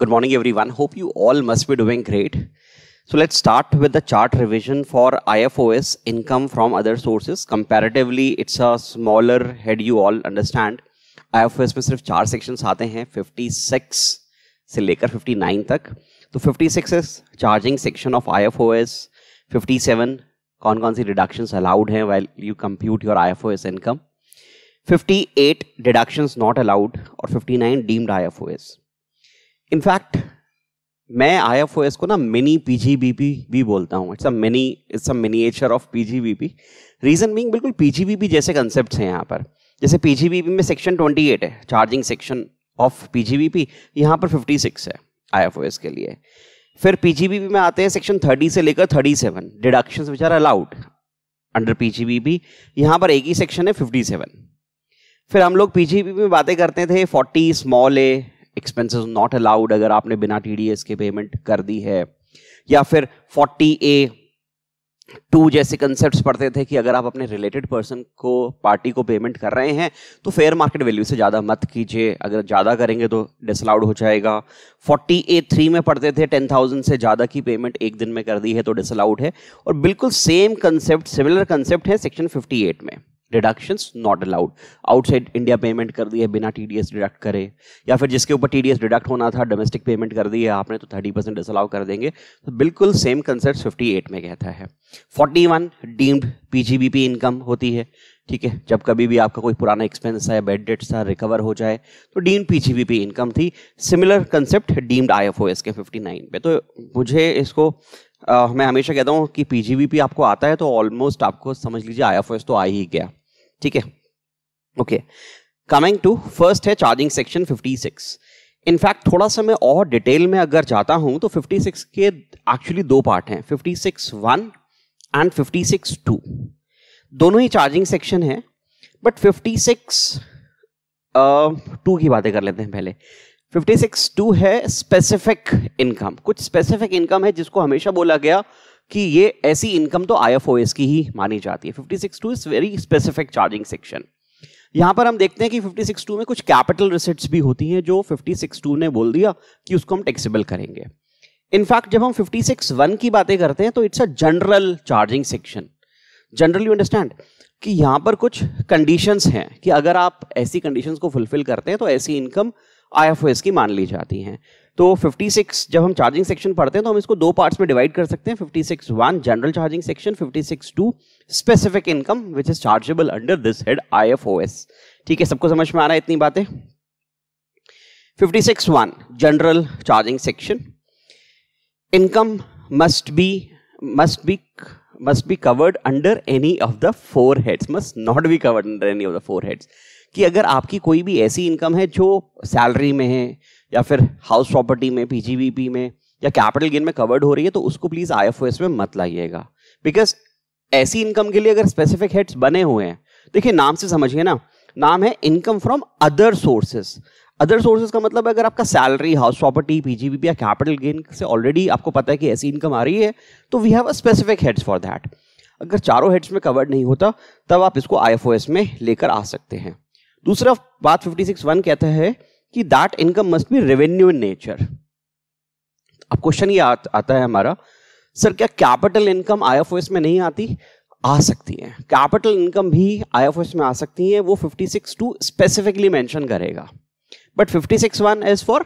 Good morning, everyone. Hope you all must be doing great. So let's start with the chart revision for IFOS income from other sources. Comparatively, it's a smaller head you all understand. IFOS में सिर्फ चार sections आते हैं 56 से लेकर 59 तक तो 56 is charging section of IFOS 57 कौन कौन सी deductions allowed हैं while you compute your IFOS income 58 deductions not allowed और 59 deemed IFOS इनफैक्ट मैं आई एफ ओ एस को ना mini P G B P भी बोलता हूँ it's a mini it's a miniature of P G B P reason being बिल्कुल P G B P जैसे concept हैं यहाँ पर जैसे पी जी बी पी में सेक्शन ट्वेंटी एट है charging section of P G B P यहाँ पर फिफ्टी सिक्स है आई एफ ओ एस के लिए फिर पी जी बी पी में आते हैं सेक्शन थर्टी से लेकर thirty seven deduction which are allowed under P G B P यहाँ पर एक ही सेक्शन है फिफ्टी सेवन फिर हम लोग पी जी बी में बातें करते थे forty small a expenses not allowed अगर आपने बिना टीडीएस के पेमेंट कर दी है या फिर 40 ए टू जैसे कंसेप्ट पढ़ते थे कि अगर आप अपने रिलेटेड पर्सन को पार्टी को पेमेंट कर रहे हैं तो फेयर मार्केट वैल्यू से ज़्यादा मत कीजिए अगर ज़्यादा करेंगे तो डिसअलाउड हो जाएगा फोर्टी ए थ्री में पढ़ते थे टेन थाउजेंड से ज़्यादा की पेमेंट एक दिन में कर दी है तो डिसअलाउड है और बिल्कुल सेम कंसेप्ट सिमिलर कंसेप्ट है सेक्शन फिफ्टी एट में deductions not allowed outside India payment कर दी है बिना एस डिडक्ट करे या फिर जिसके ऊपर टी डी एस डिडक्ट होना था डोमेस्टिक पेमेंट कर दी है आपने तो थर्टी परसेंट डिसअलाउ कर देंगे तो बिल्कुल सेम कंसेप्ट फिफ्टी एट में कहता है forty one deemed P G B P income होती है ठीक है जब कभी भी आपका कोई पुराना एक्सपेंस है बेड डेट्स था रिकवर हो जाए तो डीम्ड पी इनकम थी similar concept deemed I F O S के फिफ्टी नाइन पे तो मुझे इसको आ, मैं हमेशा कहता हूँ कि पी आपको आता है तो ऑलमोस्ट आपको समझ लीजिए आई एस तो आ ही गया ठीक है ओके कमिंग टू फर्स्ट है चार्जिंग सेक्शन 56 इनफैक्ट थोड़ा सा मैं और डिटेल में अगर जाता हूं तो 56 के एक्चुअली दो पार्ट हैं 56 वन एंड 56 टू दोनों ही चार्जिंग सेक्शन है बट 56 टू की बातें कर लेते हैं पहले 56 टू है स्पेसिफिक इनकम कुछ स्पेसिफिक इनकम है जिसको हमेशा बोला गया कि ये ऐसी इनकम तो आई की ही मानी जाती है fifty six two is very specific charging section यहां पर हम देखते हैं कि फिफ्टी सिक्स टू में कुछ कैपिटल रिसिट्स भी होती हैं जो फिफ्टी सिक्स टू ने बोल दिया कि उसको हम टैक्सेबल करेंगे इनफैक्ट जब हम फिफ्टी सिक्स वन की बातें करते हैं तो it's a general charging section general you understand कि यहां पर कुछ कंडीशंस हैं कि अगर आप ऐसी कंडीशंस को फुलफिल करते हैं तो ऐसी इनकम आई की मान ली जाती हैं तो 56 जब हम चार्जिंग सेक्शन पढ़ते हैं तो हम इसको दो पार्ट्स में डिवाइड कर सकते हैं 56 one general charging section 56 two specific income which is chargeable under this head IFOS ठीक है सबको समझ में आ रहा है इतनी बातें 56 one general charging section income must be must be must be covered under any of the four heads must not be covered under any of the four heads कि अगर आपकी कोई भी ऐसी इनकम है जो सैलरी में है या फिर हाउस प्रॉपर्टी में पीजीबीपी में या कैपिटल गेन में कवर्ड हो रही है तो उसको प्लीज आईएफओएस में मत लाइएगा बिकॉज ऐसी इनकम के लिए अगर स्पेसिफिक हेड्स बने हुए हैं देखिए नाम से समझिए ना नाम है income from other sources other sources का मतलब अगर आपका सैलरी हाउस प्रॉपर्टी पीजीबीपी या कैपिटल गेन से ऑलरेडी आपको पता है कि ऐसी इनकम आ रही है तो we have a specific heads for that अगर चारों हेड्स में कवर्ड नहीं होता तब आप इसको आईएफओएस में लेकर आ सकते हैं दूसरा बात फिफ्टी सिक्स वन कहता है कि that income must be revenue in nature अब क्वेश्चन ये आ, आता है हमारा सर क्या कैपिटल इनकम आईएफओएस में नहीं आती आ सकती है कैपिटल इनकम भी आईएफओएस में आ सकती है वो टू स्पेसिफिकली मैंशन करेगा but one is for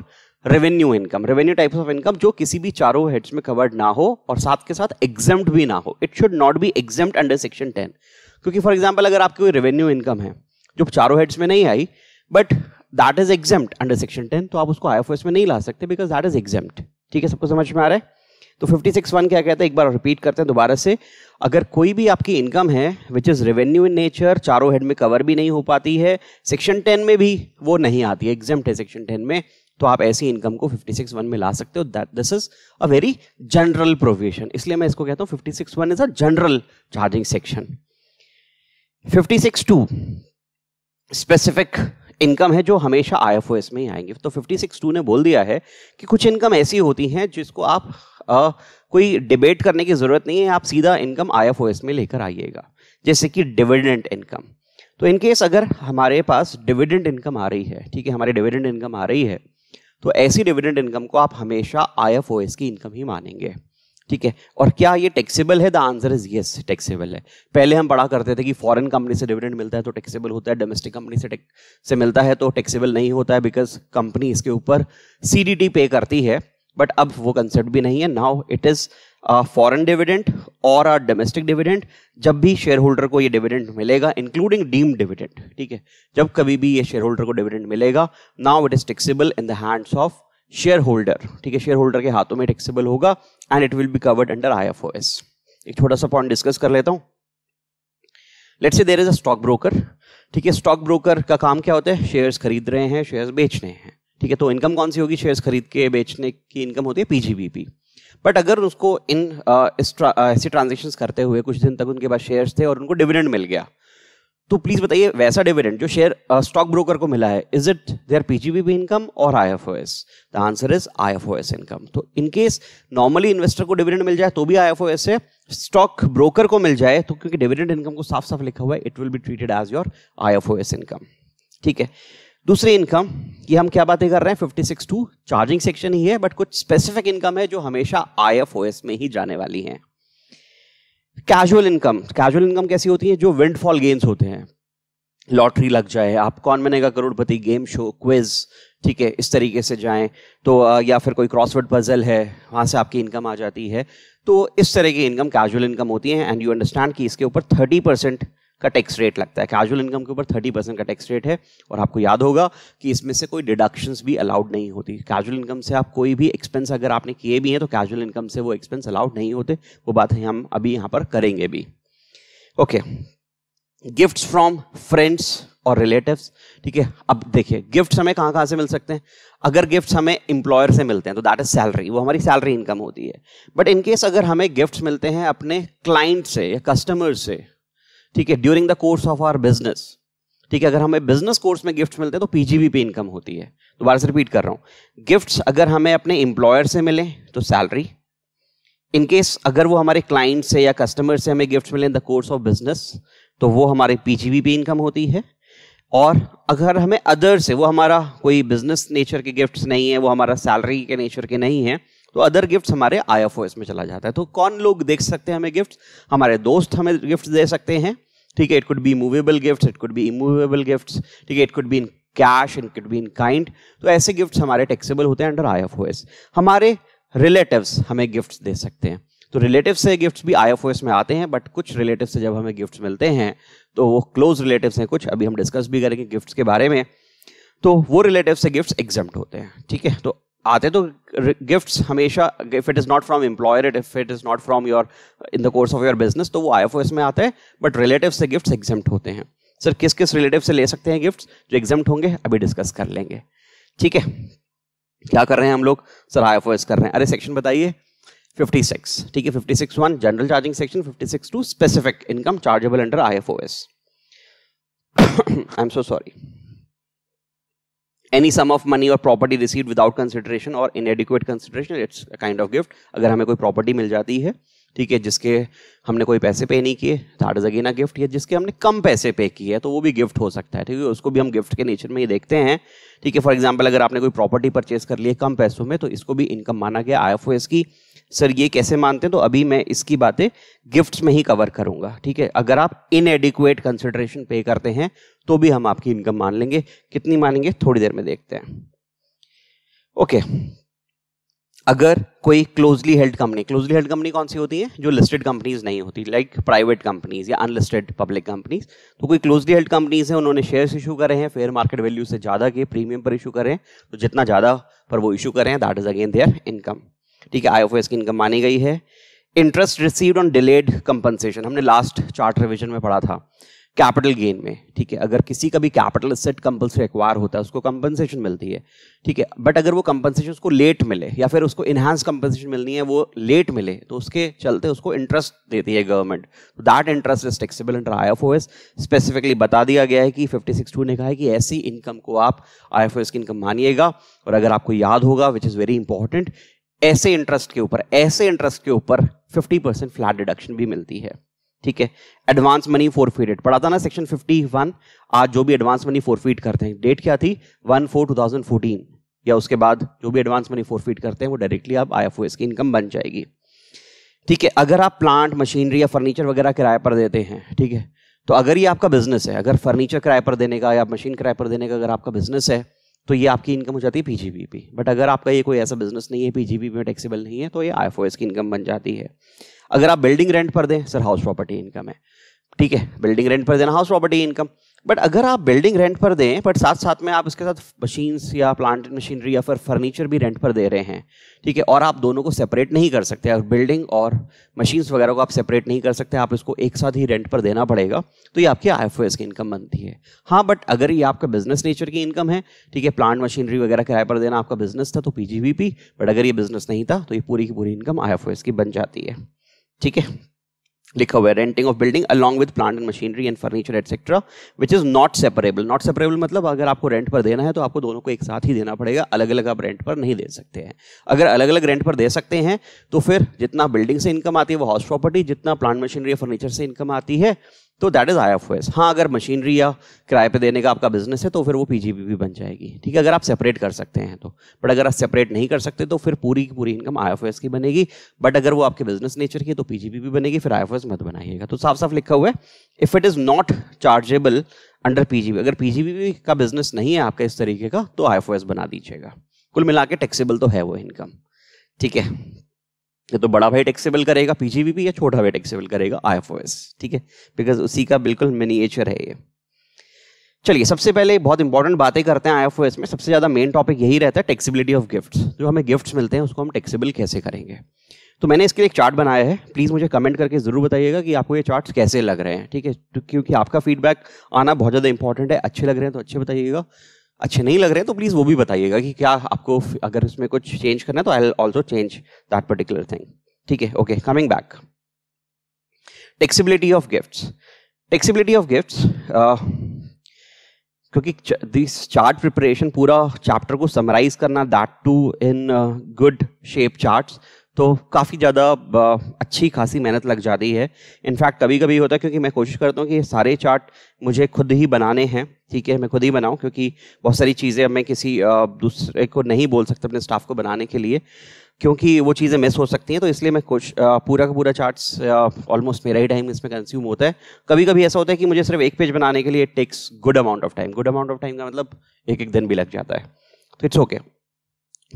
revenue income revenue types of income जो किसी भी चारों हेड्स में कवर्ड ना हो और साथ के साथ एग्जाम भी ना हो it should not be exempt under section ten क्योंकि फॉर एग्जाम्पल अगर आपकी कोई रेवेन्यू इनकम है जो चारों हेड्स में नहीं आई but that is exempt under section ten तो आप उसको आई में नहीं ला सकते बिकॉज दैट इज एग्जेम्प्ट ठीक है सबको समझ में आ रहा है तो फिफ्टी सिक्स वन क्या कहता है एक बार रिपीट करते हैं दोबारा से अगर कोई भी आपकी इनकम है which is revenue in nature चारों हेड में कवर भी नहीं हो पाती है सेक्शन टेन में भी वो नहीं आती है एग्जाम है सेक्शन टेन में तो आप ऐसी इनकम को फिफ्टी सिक्स वन में ला सकते हो that this is a very general provision इसलिए मैं इसको कहता हूँ fifty six one is a general charging section fifty six two specific income है जो हमेशा आई एफ में ही आएंगे तो फिफ्टी सिक्स टू ने बोल दिया है कि कुछ इनकम ऐसी होती हैं जिसको आप आ, कोई डिबेट करने की ज़रूरत नहीं है आप सीधा इनकम आई में लेकर आइएगा जैसे कि डिविडेंट इनकम तो इनकेस अगर हमारे पास डिविडेंट इनकम आ रही है ठीक है हमारी डिविडेंट इनकम आ रही है तो ऐसी डिविडेंट इनकम को आप हमेशा आई की इनकम ही मानेंगे ठीक है और क्या ये टैक्सेबल है the answer is yes taxable है पहले हम पढ़ा करते थे कि फॉरेन कंपनी से डिविडेंड मिलता है तो टैक्सेबल होता है डोमेस्टिक कंपनी से से मिलता है तो टैक्सेबल नहीं होता है बिकॉज कंपनी इसके ऊपर सी पे करती है बट अब वो कंसेप्ट भी नहीं है now it is foreign dividend और अ डोमेस्टिक डिविडेंट जब भी शेयर होल्डर को ये डिविडेंट मिलेगा इंक्लूडिंग डीम डिविडेंट ठीक है जब कभी भी ये शेयर होल्डर को डिविडेंट मिलेगा now it is taxable in the hands of share holder ठीक है शेयर होल्डर के हाथों में टैक्सेबल होगा and it will be covered under S एक छोटा सा पॉइंट डिस्कस कर लेता हूं let's say there is a stock broker ठीक है स्टॉक ब्रोकर का काम क्या होता है शेयर्स खरीद रहे हैं शेयर्स बेच रहे हैं ठीक है तो इनकम कौन सी होगी शेयर्स खरीद के बेचने की इनकम होती है पीजीबीपी बट अगर उसको इन ऐसी ट्रांजेक्शन करते हुए कुछ दिन तक उनके पास शेयर्स थे और उनको डिविडेंड मिल गया तो प्लीज बताइए वैसा डिविडेंड जो शेयर स्टॉक ब्रोकर को मिला है is it there PGBP income और IFOS the answer is IFOS income तो इन केस नॉर्मली इन्वेस्टर को डिविडेंड मिल जाए तो भी आईएफओएस है स्टॉक ब्रोकर को मिल जाए तो क्योंकि डिविडेंड इनकम को साफ साफ लिखा हुआ है it will be treated as your IFOS income ठीक है दूसरी इनकम की हम क्या बातें कर रहे हैं fifty six two charging section ही है बट कुछ स्पेसिफिक इनकम है जो हमेशा एस में ही जाने वाली है कैजुअल इनकम कैजुअल इनकम कैसी होती है जो विंडफॉल गेम्स होते हैं लॉटरी लग जाए आप कौन बनेगा करोड़पति गेम शो क्विज ठीक है इस तरीके से जाएं तो या फिर कोई क्रॉसवर्ड पजल है वहां से आपकी इनकम आ जाती है तो इस तरह की इनकम कैजुअल इनकम होती है एंड यू अंडरस्टैंड कि इसके ऊपर थर्टी परसेंट का टैक्स रेट लगता है कैजुअल इनकम के ऊपर थर्टी परसेंट का टैक्स रेट है और आपको याद होगा कि इसमें से कोई डिडक्शंस भी अलाउड नहीं होती कैजुअल इनकम से आप कोई भी एक्सपेंस अगर आपने किए भी हैं तो कैजुअल इनकम से वो एक्सपेंस अलाउड नहीं होते वो बात हम अभी यहाँ पर करेंगे भी ओके गिफ्ट फ्रॉम फ्रेंड्स और रिलेटिव ठीक है अब देखिए गिफ्ट हमें कहाँ कहाँ से मिल सकते हैं अगर गिफ्ट हमें इंप्लॉयर से मिलते हैं तो दैट इज सैलरी वो हमारी सैलरी इनकम होती है बट इनकेस अगर हमें गिफ्ट मिलते हैं अपने क्लाइंट से या कस्टमर से ठीक है during the course of our business ठीक है अगर हमें बिजनेस कोर्स में गिफ्ट मिलते हैं तो पीजीबी पे इनकम होती है दोबारा से रिपीट कर रहा हूँ गिफ्ट्स अगर हमें अपने एम्प्लॉयर से मिले तो सैलरी इनकेस अगर वो हमारे क्लाइंट से या कस्टमर से हमें गिफ्ट मिले in the course of business तो वो हमारे पीजीबी पे इनकम होती है और अगर हमें अदर से वो हमारा कोई बिजनेस नेचर के गिफ्ट्स नहीं है वो हमारा सैलरी के नेचर के नहीं है तो अदर गिफ्ट हमारे आई एफ में चला जाता है तो कौन लोग देख सकते हैं हमें गिफ्ट हमारे दोस्त हमें गिफ्ट दे सकते हैं ठीक है it could be movable gift it could be immovable gift ठीक है it could be in cash it could be in kind तो ऐसे गिफ्ट हमारे टैक्सेबल होते हैं अंडर आई एफ हमारे रिलेटिव्स हमें गिफ्ट दे सकते हैं तो रिलेटिव से गिफ्ट्स भी आई एफ में आते हैं बट कुछ रिलेटिव से जब हमें गिफ्ट्स मिलते हैं तो वो क्लोज रिलेटिव्स हैं कुछ अभी हम डिस्कस भी करेंगे गिफ्ट्स के बारे में तो वो रिलेटिव से गिफ्ट्स एग्जाम होते हैं ठीक है तो आते तो गिफ्ट्स हमेशा if it is not from employer it if it is not from your in the course of your business तो वो आई में आते हैं बट रिलेटिव से गिफ्ट्स एग्जाम होते हैं सर किस किस रिलेटिव से ले सकते हैं गिफ्ट्स जो एग्जाम होंगे अभी डिस्कस कर लेंगे ठीक है क्या कर रहे हैं हम लोग सर आई एफ कर रहे हैं अरे सेक्शन बताइए 56 ठीक है 56 one general charging section 56 two specific income chargeable under I F I am so sorry any sum of money और प्रॉपर्टी रिसीव विदाउट कंसिडरेशन और inadequate consideration it's kind of gift अगर हमें कोई प्रॉपर्टी मिल जाती है ठीक है जिसके हमने कोई पैसे पे नहीं किए that is again a gift या जिसके हमने कम पैसे पे किए तो वो भी गिफ्ट हो सकता है ठीक है उसको भी हम गिफ्ट के नेचर में ये देखते हैं ठीक है फॉर एग्जाम्पल अगर आपने कोई प्रॉपर्टी परचेज कर ली कम पैसों में तो इसको भी इनकम माना गया आई एफ की सर ये कैसे मानते हैं तो अभी मैं इसकी बातें गिफ्ट्स में ही कवर करूंगा ठीक है अगर आप इनएडिकुएट कंसिडरेशन पे करते हैं तो भी हम आपकी इनकम मान लेंगे कितनी मानेंगे थोड़ी देर में देखते हैं ओके okay. अगर कोई closely held company closely held company कौन सी होती है जो लिस्टेड कंपनीज नहीं होती लाइक प्राइवेट कंपनीज या अनलिस्टेड पब्लिक कंपनीज तो कोई क्लोजली हेल्ड कंपनीज है उन्होंने शेयर्स इशू करे हैं फेयर मार्केट वैल्यू से ज़्यादा के प्रीमियम पर इशू करें तो जितना ज़्यादा पर वो इशू करें that is again their income ठीक है आई ऑफ की इनकम मानी गई है interest received on delayed compensation हमने लास्ट चार्ट रिविजन में पढ़ा था कैपिटल गेन में ठीक है अगर किसी का भी कैपिटल सेट कंपल्सरी एक्वायर होता है उसको कंपनसेशन मिलती है ठीक है बट अगर वो कंपनसेशन उसको लेट मिले या फिर उसको इन्हांस कंपनसेशन मिलनी है वो लेट मिले तो उसके चलते उसको इंटरेस्ट देती है government that interest is taxable under I F O S specifically बता दिया गया है कि फिफ्टी सिक्स टू ने कहा है कि ऐसी इनकम को आप आई एफ ओ एस की इनकम मानिएगा और अगर आपको याद होगा विच इज़ वेरी इंपॉर्टेंट ऐसे इंटरेस्ट के ऊपर ऐसे इंटरेस्ट के ऊपर फिफ्टी परसेंट फ्लैट डिडक्शन भी मिलती है ठीक है एडवांस मनी फोरफीटेड पढ़ा था ना सेक्शन 51 आज जो भी एडवांस मनी फोरफीट करते हैं डेट क्या थी one four two thousand fourteen या उसके बाद जो भी एडवांस मनी फोरफीट करते हैं वो डायरेक्टली आप आई एफ ओ एस की इनकम बन जाएगी ठीक है अगर आप प्लांट मशीनरी या फर्नीचर वगैरह किराए पर देते हैं ठीक है तो अगर ये आपका बिजनेस है अगर फर्नीचर किराए पर देने का या मशीन किराए पर देने का अगर आपका बिजनेस है तो ये आपकी इनकम हो जाती है पी बट अगर आपका ये कोई ऐसा बिजनेस नहीं है पी में टैक्सीबल नहीं है तो ये आई की इनकम बन जाती है अगर आप बिल्डिंग रेंट पर दें सर हाउस प्रॉपर्टी इनकम है ठीक है बिल्डिंग रेंट पर देना हाउस प्रॉपर्टी इनकम बट अगर आप बिल्डिंग रेंट पर दें बट साथ साथ में आप इसके साथ मशीन्स या प्लांट मशीनरी या फिर फर्नीचर भी रेंट पर दे रहे हैं ठीक है और आप दोनों को सेपरेट नहीं कर सकते बिल्डिंग और मशीन्स वगैरह को आप सेपरेट नहीं कर सकते आप इसको एक साथ ही रेंट पर देना पड़ेगा तो ये आपकी आई एफ की इनकम बनती है हाँ बट अगर ये आपका बिजनेस नेचर की इनकम है ठीक है प्लांट मशीनरी वगैरह किराए पर देना आपका बिजनेस था तो पी बट अगर ये बिजनेस नहीं था तो ये पूरी की पूरी इनकम आई की बन जाती है ठीक है लिखा हुआ है renting of building along with plant and machinery and furniture etcetera which is not separable not separable मतलब अगर आपको रेंट पर देना है तो आपको दोनों को एक साथ ही देना पड़ेगा अलग अलग आप रेंट पर नहीं दे सकते हैं अगर अलग अलग रेंट पर दे सकते हैं तो फिर जितना बिल्डिंग से इनकम आती है वो हाउस प्रॉपर्टी जितना प्लांट मशीनरी या फर्नीचर से इनकम आती है तो that is I F O S हाँ अगर मशीनरी या किराए पे देने का आपका बिजनेस है तो फिर वो पी जी भी बन जाएगी ठीक है अगर आप सेपरेट कर सकते हैं तो बट अगर आप सेपरेट नहीं कर सकते तो फिर पूरी की पूरी income I F O S की बनेगी बट अगर वो आपके बिजनेस नेचर की है तो पी जी भी बनेगी फिर आई एफ ओ एस मत बनाइएगा तो साफ साफ लिखा हुआ है if it is not chargeable under P G B अगर पी जी बी का बिजनेस नहीं है आपका इस तरीके का तो आई एफ ओ एस बना दीजिएगा कुल मिला के टैक्सीबल तो है वो इनकम ठीक है ये तो बड़ा भाई टैक्सेबल करेगा पीजीबीपी या छोटा भाई टैक्सेबल करेगा आईएफओएस ठीक है बिकॉज उसी का बिल्कुल मिनीचर है ये चलिए सबसे पहले बहुत इंपॉर्टेंट बातें करते हैं आईएफओएस में सबसे ज़्यादा मेन टॉपिक यही रहता है टेक्सीबिलिटी ऑफ गिफ्ट्स जो हमें गिफ्ट्स मिलते हैं उसको हम टेक्सीबल कैसे करेंगे तो मैंने इसके लिए एक चार्ट बनाया है प्लीज़ मुझे कमेंट करके ज़रूर बताइएगा कि आपको ये चार्ट कैसे लग रहे हैं ठीक है तो क्योंकि आपका फीडबैक आना बहुत ज़्यादा इंपॉर्टेंट है अच्छे लग रहे हैं तो अच्छे बताइएगा अच्छे नहीं लग रहे तो प्लीज़ वो भी बताइएगा कि क्या आपको अगर उसमें कुछ चेंज करना है तो I also change that particular thing ठीक है okay coming back taxability of gift taxability of gift क्योंकि दिस चार्ट प्रिपरेशन पूरा चैप्टर को समराइज करना that too in good shape charts तो काफ़ी ज़्यादा अच्छी खासी मेहनत लग जाती है इनफैक्ट कभी कभी होता है क्योंकि मैं कोशिश करता हूँ कि ये सारे चार्ट मुझे खुद ही बनाने हैं ठीक है मैं खुद ही बनाऊँ क्योंकि बहुत सारी चीज़ें मैं किसी दूसरे को नहीं बोल सकता अपने स्टाफ को बनाने के लिए क्योंकि वो चीज़ें मिस हो सकती हैं तो इसलिए मैं कुछ पूरा का पूरा चार्ट्स ऑलमोस्ट मेरा ही टाइम इसमें कंज्यूम होता है कभी कभी ऐसा होता है कि मुझे सिर्फ एक पेज बनाने के लिए it takes good amount of time good amount of time का मतलब एक एक दिन भी लग जाता है तो इट्स ओके okay.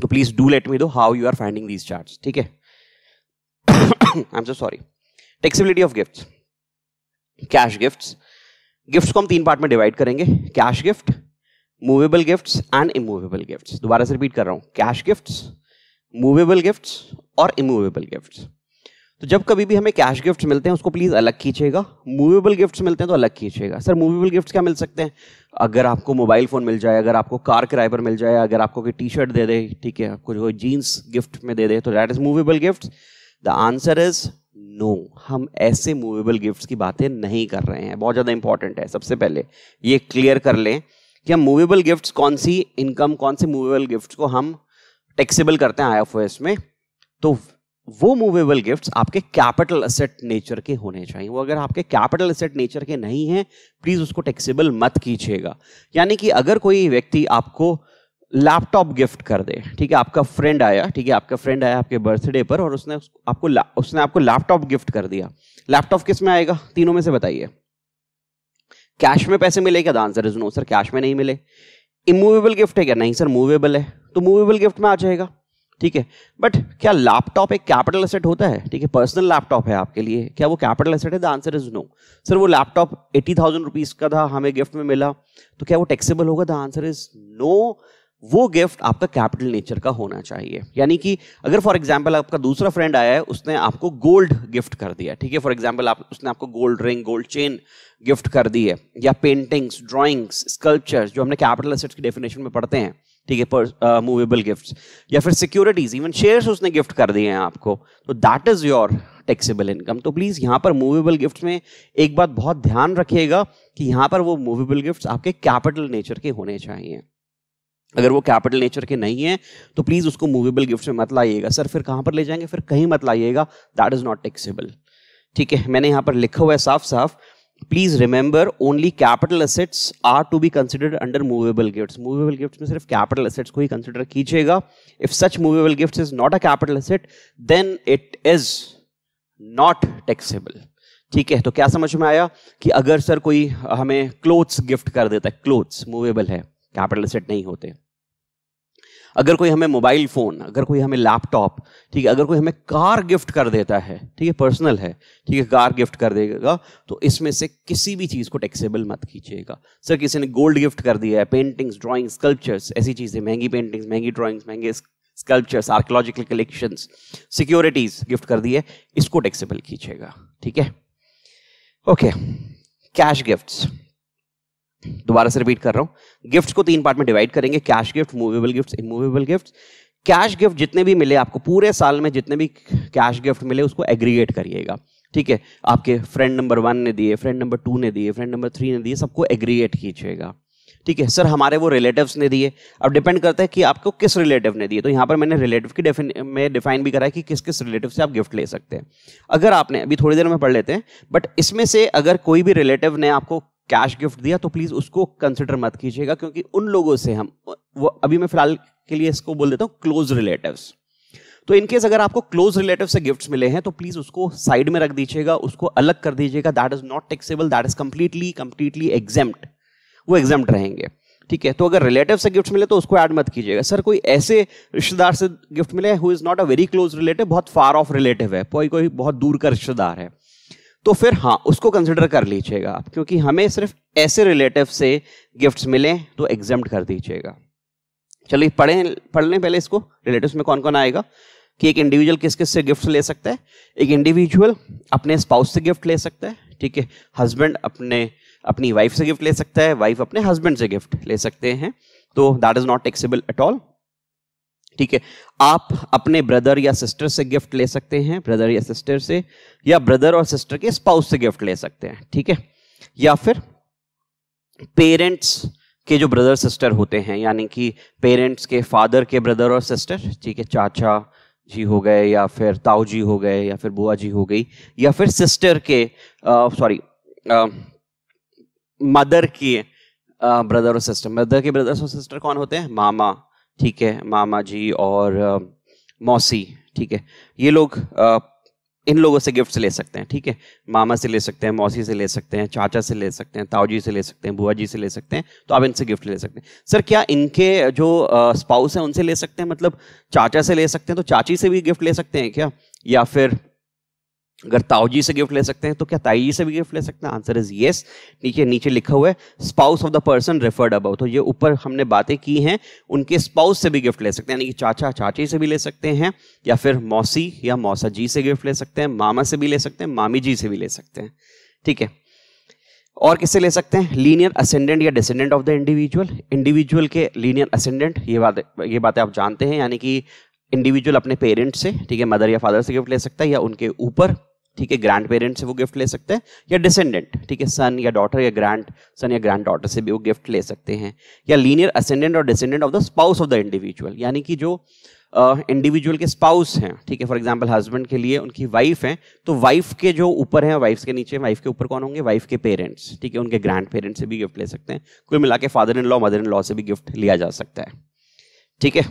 तो please do let me know how you are finding these chart ठीक है I am so sorry taxability of gift cash gift gift को हम तीन पार्ट में डिवाइड करेंगे cash gift movable gift and immovable gift दोबारा से रिपीट कर रहा हूं कैश गिफ्ट्स मूवेबल गिफ्ट और इमूवेबल गिफ्ट तो जब कभी भी हमें कैश गिफ्ट मिलते हैं उसको प्लीज़ अलग खींचेगा मूवेबल गिफ्ट्स मिलते हैं तो अलग खींचेगा सर मूवेबल गिफ्ट्स क्या मिल सकते हैं अगर आपको मोबाइल फ़ोन मिल जाए अगर आपको कार किराए पर मिल जाए अगर आपको कोई टी शर्ट दे दे ठीक है आपको जो जीन्स गिफ्ट में दे दे तो that is movable gift the answer is no हम ऐसे मूवेबल गिफ्ट की बातें नहीं कर रहे हैं बहुत ज़्यादा इंपॉर्टेंट है सबसे पहले ये क्लियर कर लें कि हम मूवेबल गिफ्ट कौन सी इनकम कौन से मूवेबल गिफ्ट को हम टेक्सीबल करते हैं आई एफ में तो वो मूवेबल गिफ्ट्स आपके कैपिटल असेट नेचर के होने चाहिए वो अगर आपके कैपिटल असेट नेचर के नहीं हैं प्लीज़ उसको टैक्सेबल मत कीजिएगा यानी कि अगर कोई व्यक्ति आपको लैपटॉप गिफ्ट कर दे ठीक है आपका फ्रेंड आया ठीक है आपका फ्रेंड आया आपके बर्थडे पर और उसने आपको उसने आपको लैपटॉप गिफ्ट कर दिया लैपटॉप किस में आएगा तीनों में से बताइए कैश में पैसे मिले क्या answer is no sir cash में नहीं मिले इमूवेबल गिफ्ट है क्या नहीं सर मूवेबल है तो मूवेबल गिफ्ट में आ जाएगा ठीक है बट क्या लैपटॉप एक कैपिटल एसेट होता है ठीक है पर्सनल लैपटॉप है आपके लिए क्या वो कैपिटल एसेट है the answer is no sir वो लैपटॉप एटी थाउजेंड रुपीज का था हमें गिफ्ट में मिला तो क्या वो टैक्सेबल होगा द आंसर इज नो वो गिफ्ट आपका कैपिटल नेचर का होना चाहिए यानी कि अगर फॉर एग्जाम्पल आपका दूसरा फ्रेंड आया है उसने आपको गोल्ड गिफ्ट कर दिया ठीक है फॉर एग्जाम्पल आप उसने आपको gold ring gold chain gift कर दी है या पेंटिंग्स ड्राइंग्स स्कल्पचर्स जो हमने कैपिटल एसेट्स की डेफिनेशन में पढ़ते हैं ठीक है मूवेबल गिफ्ट uh, या फिर सिक्योरिटीज इवन शेयर उसने गिफ्ट कर दिए हैं आपको तो that is your taxable income तो प्लीज़ यहां पर मूवेबल गिफ्ट में एक बात बहुत ध्यान रखिएगा कि यहाँ पर वो मूवेबल गिफ्ट आपके कैपिटल नेचर के होने चाहिए अगर वो कैपिटल नेचर के नहीं है तो प्लीज़ उसको मूवेबल गिफ्ट में मत लाइएगा सर फिर कहां पर ले जाएंगे फिर कहीं मत लाइएगा दैट इज़ नॉट टैक्सेबल ठीक है मैंने यहां पर लिखा हुआ है साफ साफ please remember only capital assets are to be considered under movable gifts movable gifts में सिर्फ कैपिटल असेट्स को ही कंसिडर कीजिएगा if such movable gifts is not a capital asset then it is not taxable ठीक है तो क्या समझ में आया कि अगर सर कोई हमें क्लोथ्स गिफ्ट कर देता है क्लोथ्स मूवेबल है कैपिटल असेट नहीं होते अगर कोई हमें मोबाइल फ़ोन अगर कोई हमें लैपटॉप ठीक है अगर कोई हमें कार गिफ्ट कर देता है ठीक है पर्सनल है ठीक है कार गिफ्ट कर देगा तो इसमें से किसी भी चीज़ को टैक्सेबल मत कीजिएगा सर किसी ने गोल्ड गिफ्ट कर दिया है पेंटिंग्स ड्रॉइंग्स स्कल्पचर्स ऐसी चीज़ें महंगी पेंटिंग्स महंगी ड्रॉइंग्स महंगे sculptures archaeological collection securities gift कर दिए इसको टैक्सेबल कीजिएगा ठीक है ओके कैश गिफ्ट्स दोबारा से रिपीट कर रहा हूँ गिफ्ट को तीन पार्ट में डिवाइड करेंगे cash gift movable gift immovable gift cash gift जितने भी मिले आपको पूरे साल में जितने भी कैश गिफ्ट मिले उसको एग्रीगेट करिएगा ठीक है आपके फ्रेंड नंबर वन ने दिए फ्रेंड नंबर टू ने दिए फ्रेंड नंबर थ्री ने दिए सबको एग्रीगेट कीजिएगा ठीक है सर हमारे वो रिलेटिव्स ने दिए अब डिपेंड करता है कि आपको किस रिलेटिव ने दिए तो यहाँ पर मैंने रिलेटिव की डेफिन में डिफाइन भी करा है कि किस किस रिलेटिव से आप गिफ्ट ले सकते हैं अगर आपने अभी थोड़ी देर में पढ़ लेते हैं बट इसमें से अगर कोई भी रिलेटिव ने आपको कैश गिफ्ट दिया तो प्लीज़ उसको कंसिडर मत कीजिएगा क्योंकि उन लोगों से हम वो अभी मैं फिलहाल के लिए इसको बोल देता हूँ क्लोज रिलेटिव तो इनकेस अगर आपको क्लोज रिलेटिव से गिफ्ट्स मिले हैं तो प्लीज़ उसको साइड में रख दीजिएगा उसको अलग कर दीजिएगा that is not taxable that is completely completely exempt वो एग्जेम्प्ट रहेंगे ठीक है तो अगर रिलेटिव से गिफ्ट मिले तो उसको ऐड मत कीजिएगा सर कोई ऐसे रिश्तेदार से गिफ्ट मिले who is not a very close relative बहुत फार ऑफ रिलेटिव है कोई कोई बहुत दूर का रिश्तेदार है तो फिर हाँ उसको कंसिडर कर लीजिएगा आप क्योंकि हमें सिर्फ ऐसे रिलेटिव से गिफ्ट्स मिले तो एग्जाम कर दीजिएगा चलिए पढ़ें पढ़ लें पहले इसको रिलेटिव में कौन कौन आएगा कि एक इंडिविजुअल किस किस से गिफ्ट ले सकता है एक इंडिविजुअल अपने स्पाउस से गिफ्ट ले सकता है ठीक है हस्बैंड अपने अपनी वाइफ से गिफ्ट ले सकता है वाइफ अपने हस्बैंड से गिफ्ट ले सकते हैं तो that is not taxable at all ठीक है आप अपने ब्रदर या सिस्टर से गिफ्ट ले सकते हैं ब्रदर या सिस्टर से या ब्रदर और सिस्टर के स्पाउस से गिफ्ट ले सकते हैं ठीक है या फिर पेरेंट्स के जो ब्रदर सिस्टर होते हैं यानी कि पेरेंट्स के फादर के ब्रदर और सिस्टर ठीक है चाचा जी हो गए या फिर ताऊ जी हो गए या फिर बुआ जी हो गई या फिर सिस्टर के सॉरी मदर के ब्रदर और सिस्टर मदर के ब्रदर और सिस्टर कौन होते हैं मामा ठीक है मामा जी और मौसी ठीक है ये लोग आ, इन लोगों से गिफ्ट्स ले सकते हैं ठीक है मामा से ले सकते हैं मौसी से ले सकते हैं चाचा से ले सकते हैं ताऊजी से ले सकते हैं बुआ जी से ले सकते हैं तो आप इनसे गिफ्ट ले सकते हैं सर क्या इनके जो स्पाउस हैं उनसे ले सकते हैं मतलब चाचा से ले सकते हैं तो चाची से भी गिफ्ट ले सकते हैं क्या या फिर अगर ताऊजी से गिफ्ट ले सकते हैं तो क्या ताई से भी गिफ्ट ले सकते हैं आंसर इज येस नीचे नीचे लिखा हुआ है spouse of the person referred above तो ये ऊपर हमने बातें की हैं उनके स्पाउस से भी गिफ्ट ले सकते हैं यानी कि चाचा चाची से भी ले सकते हैं या फिर मौसी या मौसा जी से गिफ्ट ले सकते हैं मामा से भी ले सकते हैं मामी जी से भी ले सकते हैं ठीक है और किससे ले सकते हैं लीनियर असेंडेंट या descendant of the individual individual के लीनियर असेंडेंट ये बात ये बातें आप जानते हैं यानी कि इंडिविजुअल अपने पेरेंट्स से ठीक है मदर या फादर से गिफ्ट ले सकता है या उनके ऊपर ठीक है ग्रैंड पेरेंट से वो गिफ्ट ले सकते हैं या डिसेंडेंट ठीक है सन या डॉटर या ग्रैंड सन या ग्रैंड डॉटर से भी वो गिफ्ट ले सकते हैं या लीनियर असेंडेंट और descendant of the spouse of the individual यानी कि जो इंडिविजुअल uh, के स्पाउस हैं ठीक है फॉर एग्जाम्पल हस्बैंड के लिए उनकी वाइफ हैं तो वाइफ के जो ऊपर हैं वाइफ के नीचे वाइफ के ऊपर कौन होंगे वाइफ के पेरेंट्स ठीक है उनके ग्रैंड पेरेंट्स से भी गिफ्ट ले सकते हैं कुल मिला के father in law mother in law से भी गिफ्ट लिया जा सकता है ठीक है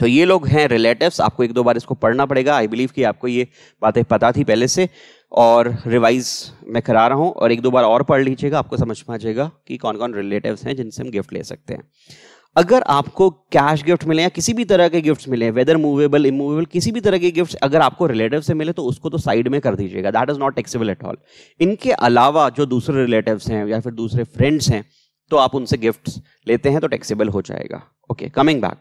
तो ये लोग हैं रिलेटिव्स आपको एक दो बार इसको पढ़ना पड़ेगा आई बिलीव कि आपको ये बातें पता थी पहले से और रिवाइज मैं करा रहा हूँ और एक दो बार और पढ़ लीजिएगा आपको समझ में आ जाएगा कि कौन कौन रिलेटिव्स हैं जिनसे हम गिफ्ट ले सकते हैं अगर आपको कैश गिफ्ट मिले या किसी भी तरह के गिफ्ट्स मिले वेदर मूवेबल इमूवेबल किसी भी तरह के गिफ्ट्स अगर आपको रिलेटिव से मिले तो उसको तो साइड में कर दीजिएगा that is not taxable at all इनके अलावा जो दूसरे रिलेटिव्स हैं या फिर दूसरे फ्रेंड्स हैं तो आप उनसे गिफ्ट्स लेते हैं तो टेक्सीबल हो जाएगा ओके कमिंग बैक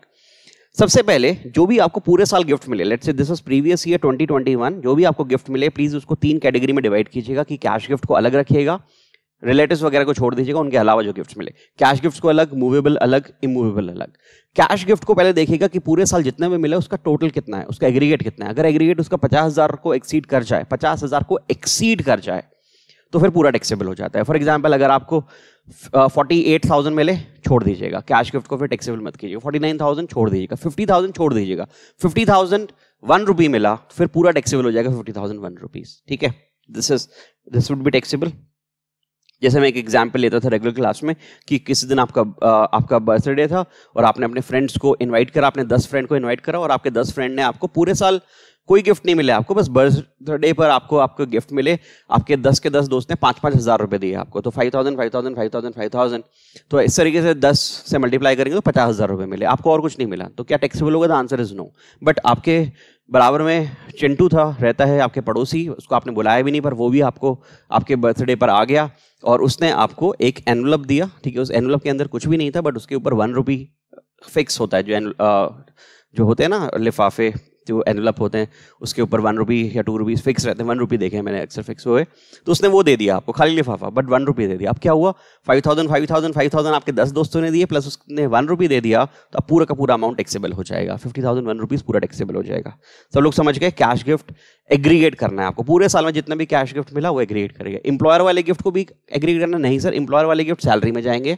सबसे पहले जो भी आपको पूरे साल गिफ्ट मिले let's say this is previous year 2021 जो भी आपको गिफ्ट मिले प्लीज उसको तीन कैटेगरी में डिवाइड कीजिएगा कि कैश गिफ्ट को अलग रखिएगा रिलेटिव वगैरह को छोड़ दीजिएगा उनके अलावा जो गिफ्ट मिले कैश गिफ्ट को अलग मूवेबल अलग इमूवेबल अलग कैश गिफ्ट को पहले देखिएगा कि पूरे साल जितने भी मिले उसका टोटल कितना है उसका एग्रीगेट कितना है अगर एग्रीगेट उसका पचास हजार को एक्सीड कर जाए पचास हजार को एक्सीड कर जाए तो फिर पूरा टैक्सेबल हो जाता है फॉर एग्जाम्पल अगर आपको फोर्टी एट थाउजेंड मिले छोड़ दीजिएगा कैश गिफ्ट को फिर टैक्सेबल मत कीजिएगा फोर्टी नाइन थाउजेंड छोड़ दीजिएगा फिफ्टी थाउजेंड छोड़ दीजिएगा फिफ्टी थाउजेंड वन रुपी मिला फिर पूरा टैक्सेबल हो जाएगा फिफ्टी थाउजेंड वन रुपीज ठीक है this is this would be taxable जैसे मैं एक एग्जाम्पल लेता था रेगुलर क्लास में कि किसी दिन आपका आपका बर्थडे था और आपने अपने फ्रेंड्स को इनवाइट करा आपने दस फ्रेंड को इनवाइट करा और आपके दस फ्रेंड ने आपको पूरे साल कोई गिफ्ट नहीं मिले आपको बस बर्थडे पर आपको आपको गिफ्ट मिले आपके दस के दस दोस्त ने पाँच पाँच हज़ार रुपये दिए आपको तो five thousand five thousand five thousand five thousand तो इस तरीके से दस से मल्टीप्लाई करेंगे तो पचास हज़ार रुपये मिले आपको और कुछ नहीं मिला तो क्या टैक्सीबल होगा the answer is no but आपके बराबर में चिंटू था रहता है आपके पड़ोसी उसको आपने बुलाया भी नहीं पर वो भी आपको आपके बर्थडे पर आ गया और उसने आपको एक एनवलप दिया ठीक है उस एनवलप के अंदर कुछ भी नहीं था बट उसके ऊपर वन रुपी फिक्स होता है जो जो होते हैं ना लिफाफे जो एनवलप होते हैं उसके ऊपर वन रुपी या टू रुपीज़ फिक्स रहते हैं वन रुपी देखे हैं मैंने अक्सर फिक्स हुए तो उसने वो दे दिया आपको खाली लिफाफा बट वन रुपी दे दिया अब क्या हुआ five thousand five thousand five thousand आपके दस दोस्तों ने दिए प्लस उसने वन रुपी दे दिया तो अब पूरा का पूरा अमाउंट टैक्सेबल हो जाएगा फिफ्टी थाउजेंड वन रुपीज़ पूरा टैक्सेबल हो जाएगा सब लोग समझ गए कैश गिफ्ट एग्रीगेट करना है आपको पूरे साल में जितना भी कैश गिफ्ट मिला वो एग्रीगेट करेगा इंप्लॉयर वाले गिफ्ट को भी एग्रीगेट करना नहीं सर इंप्लॉयर वाले गिफ्ट सैलरी में जाएंगे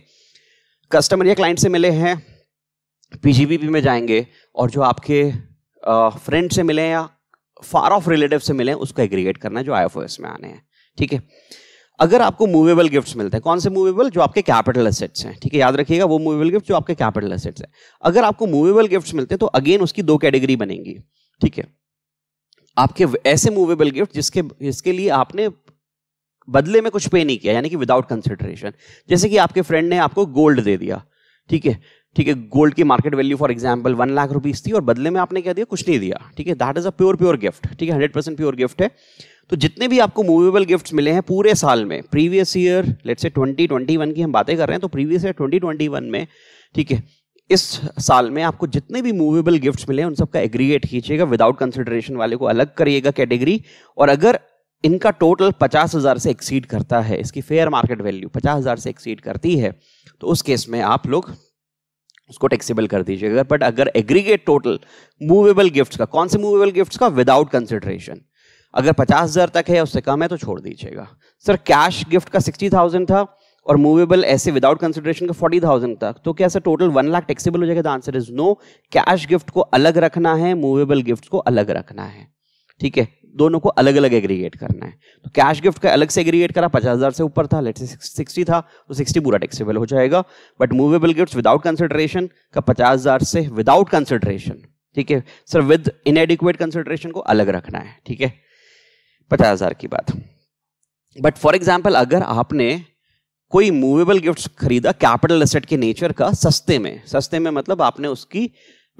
कस्टमर या क्लाइंट से मिले हैं पीजीबीपी में जाएंगे और जो आपके फ्रेंड से मिले या फार ऑफ रिलेटिव से मिले उसको एग्रीगेट करना है जो आई में आने हैं ठीक है अगर आपको मूवेबल गिफ्ट्स मिलते हैं कौन से मूवेबल जो आपके कैपिटल असेट्स हैं ठीक है याद रखिएगा वो मूवेबल गिफ्ट जो आपके कैपिटल असेट्स हैं अगर आपको मूवेबल गिफ्ट्स मिलते हैं तो अगेन उसकी दो कैटेगरी बनेंगी ठीक है आपके ऐसे मूवेबल गिफ्ट जिसके जिसके लिए आपने बदले में कुछ पे नहीं किया यानी कि विदाउट कंसिडरेशन जैसे कि आपके फ्रेंड ने आपको गोल्ड दे दिया ठीक है ठीक है गोल्ड की market value for example one lakh rupees थी और बदले में आपने क्या दिया कुछ नहीं दिया ठीक है that is a pure pure gift ठीक है हंड्रेड परसेंट प्योर गिफ्ट है तो जितने भी आपको मूवेबल गिफ्ट मिले हैं पूरे साल में previous year let's say twenty twenty one की हम बातें कर रहे हैं तो previous year twenty twenty one में ठीक है इस साल में आपको जितने भी मूवेबल गिफ्ट्स मिले हैं उन सबका एग्रीगेट कीजिएगा विदाउट कंसिडरेशन वाले को अलग करिएगा कैटेगरी और अगर इनका टोटल पचास हज़ार से एक्सीड करता है इसकी फेयर मार्केट वैल्यू पचास हज़ार से एक्सीड करती है तो उस केस में आप लोग उसको टैक्सेबल कर दीजिएगा बट अगर एग्रीगेट टोटल मूवेबल गिफ्ट्स का कौन से मूवेबल गिफ्ट्स का विदाउट कंसिडरेशन अगर पचास हज़ार तक है उससे कम है तो छोड़ दीजिएगा सर कैश गिफ्ट का सिक्सटी थाउजेंड था और मूवेबल ऐसे विदाउट कंसिडरेशन का फोर्टी थाउजेंड तक तो क्या sir total one lakh taxable हो जाएगा the answer is no cash gift को अलग रखना है मूवेबल गिफ्ट को अलग रखना है ठीक है दोनों को अलग अलग एग्रीगेट करना है तो कैश गिफ्ट का अलग से एग्रीगेट करा पचास हज़ार से ऊपर था लेट से सिक्सटी था तो सिक्सटी पूरा टैक्सेबल हो जाएगा but movable gift without consideration का पचास हज़ार से विदाउट कंसिडरेशन ठीक है सर विद इनएडिक्वेट कंसिडरेशन को अलग रखना है ठीक है पचास हज़ार की बात बट फॉर एग्जाम्पल अगर आपने कोई मूवेबल गिफ्ट खरीदा कैपिटल एसेट के नेचर का सस्ते में सस्ते में मतलब आपने उसकी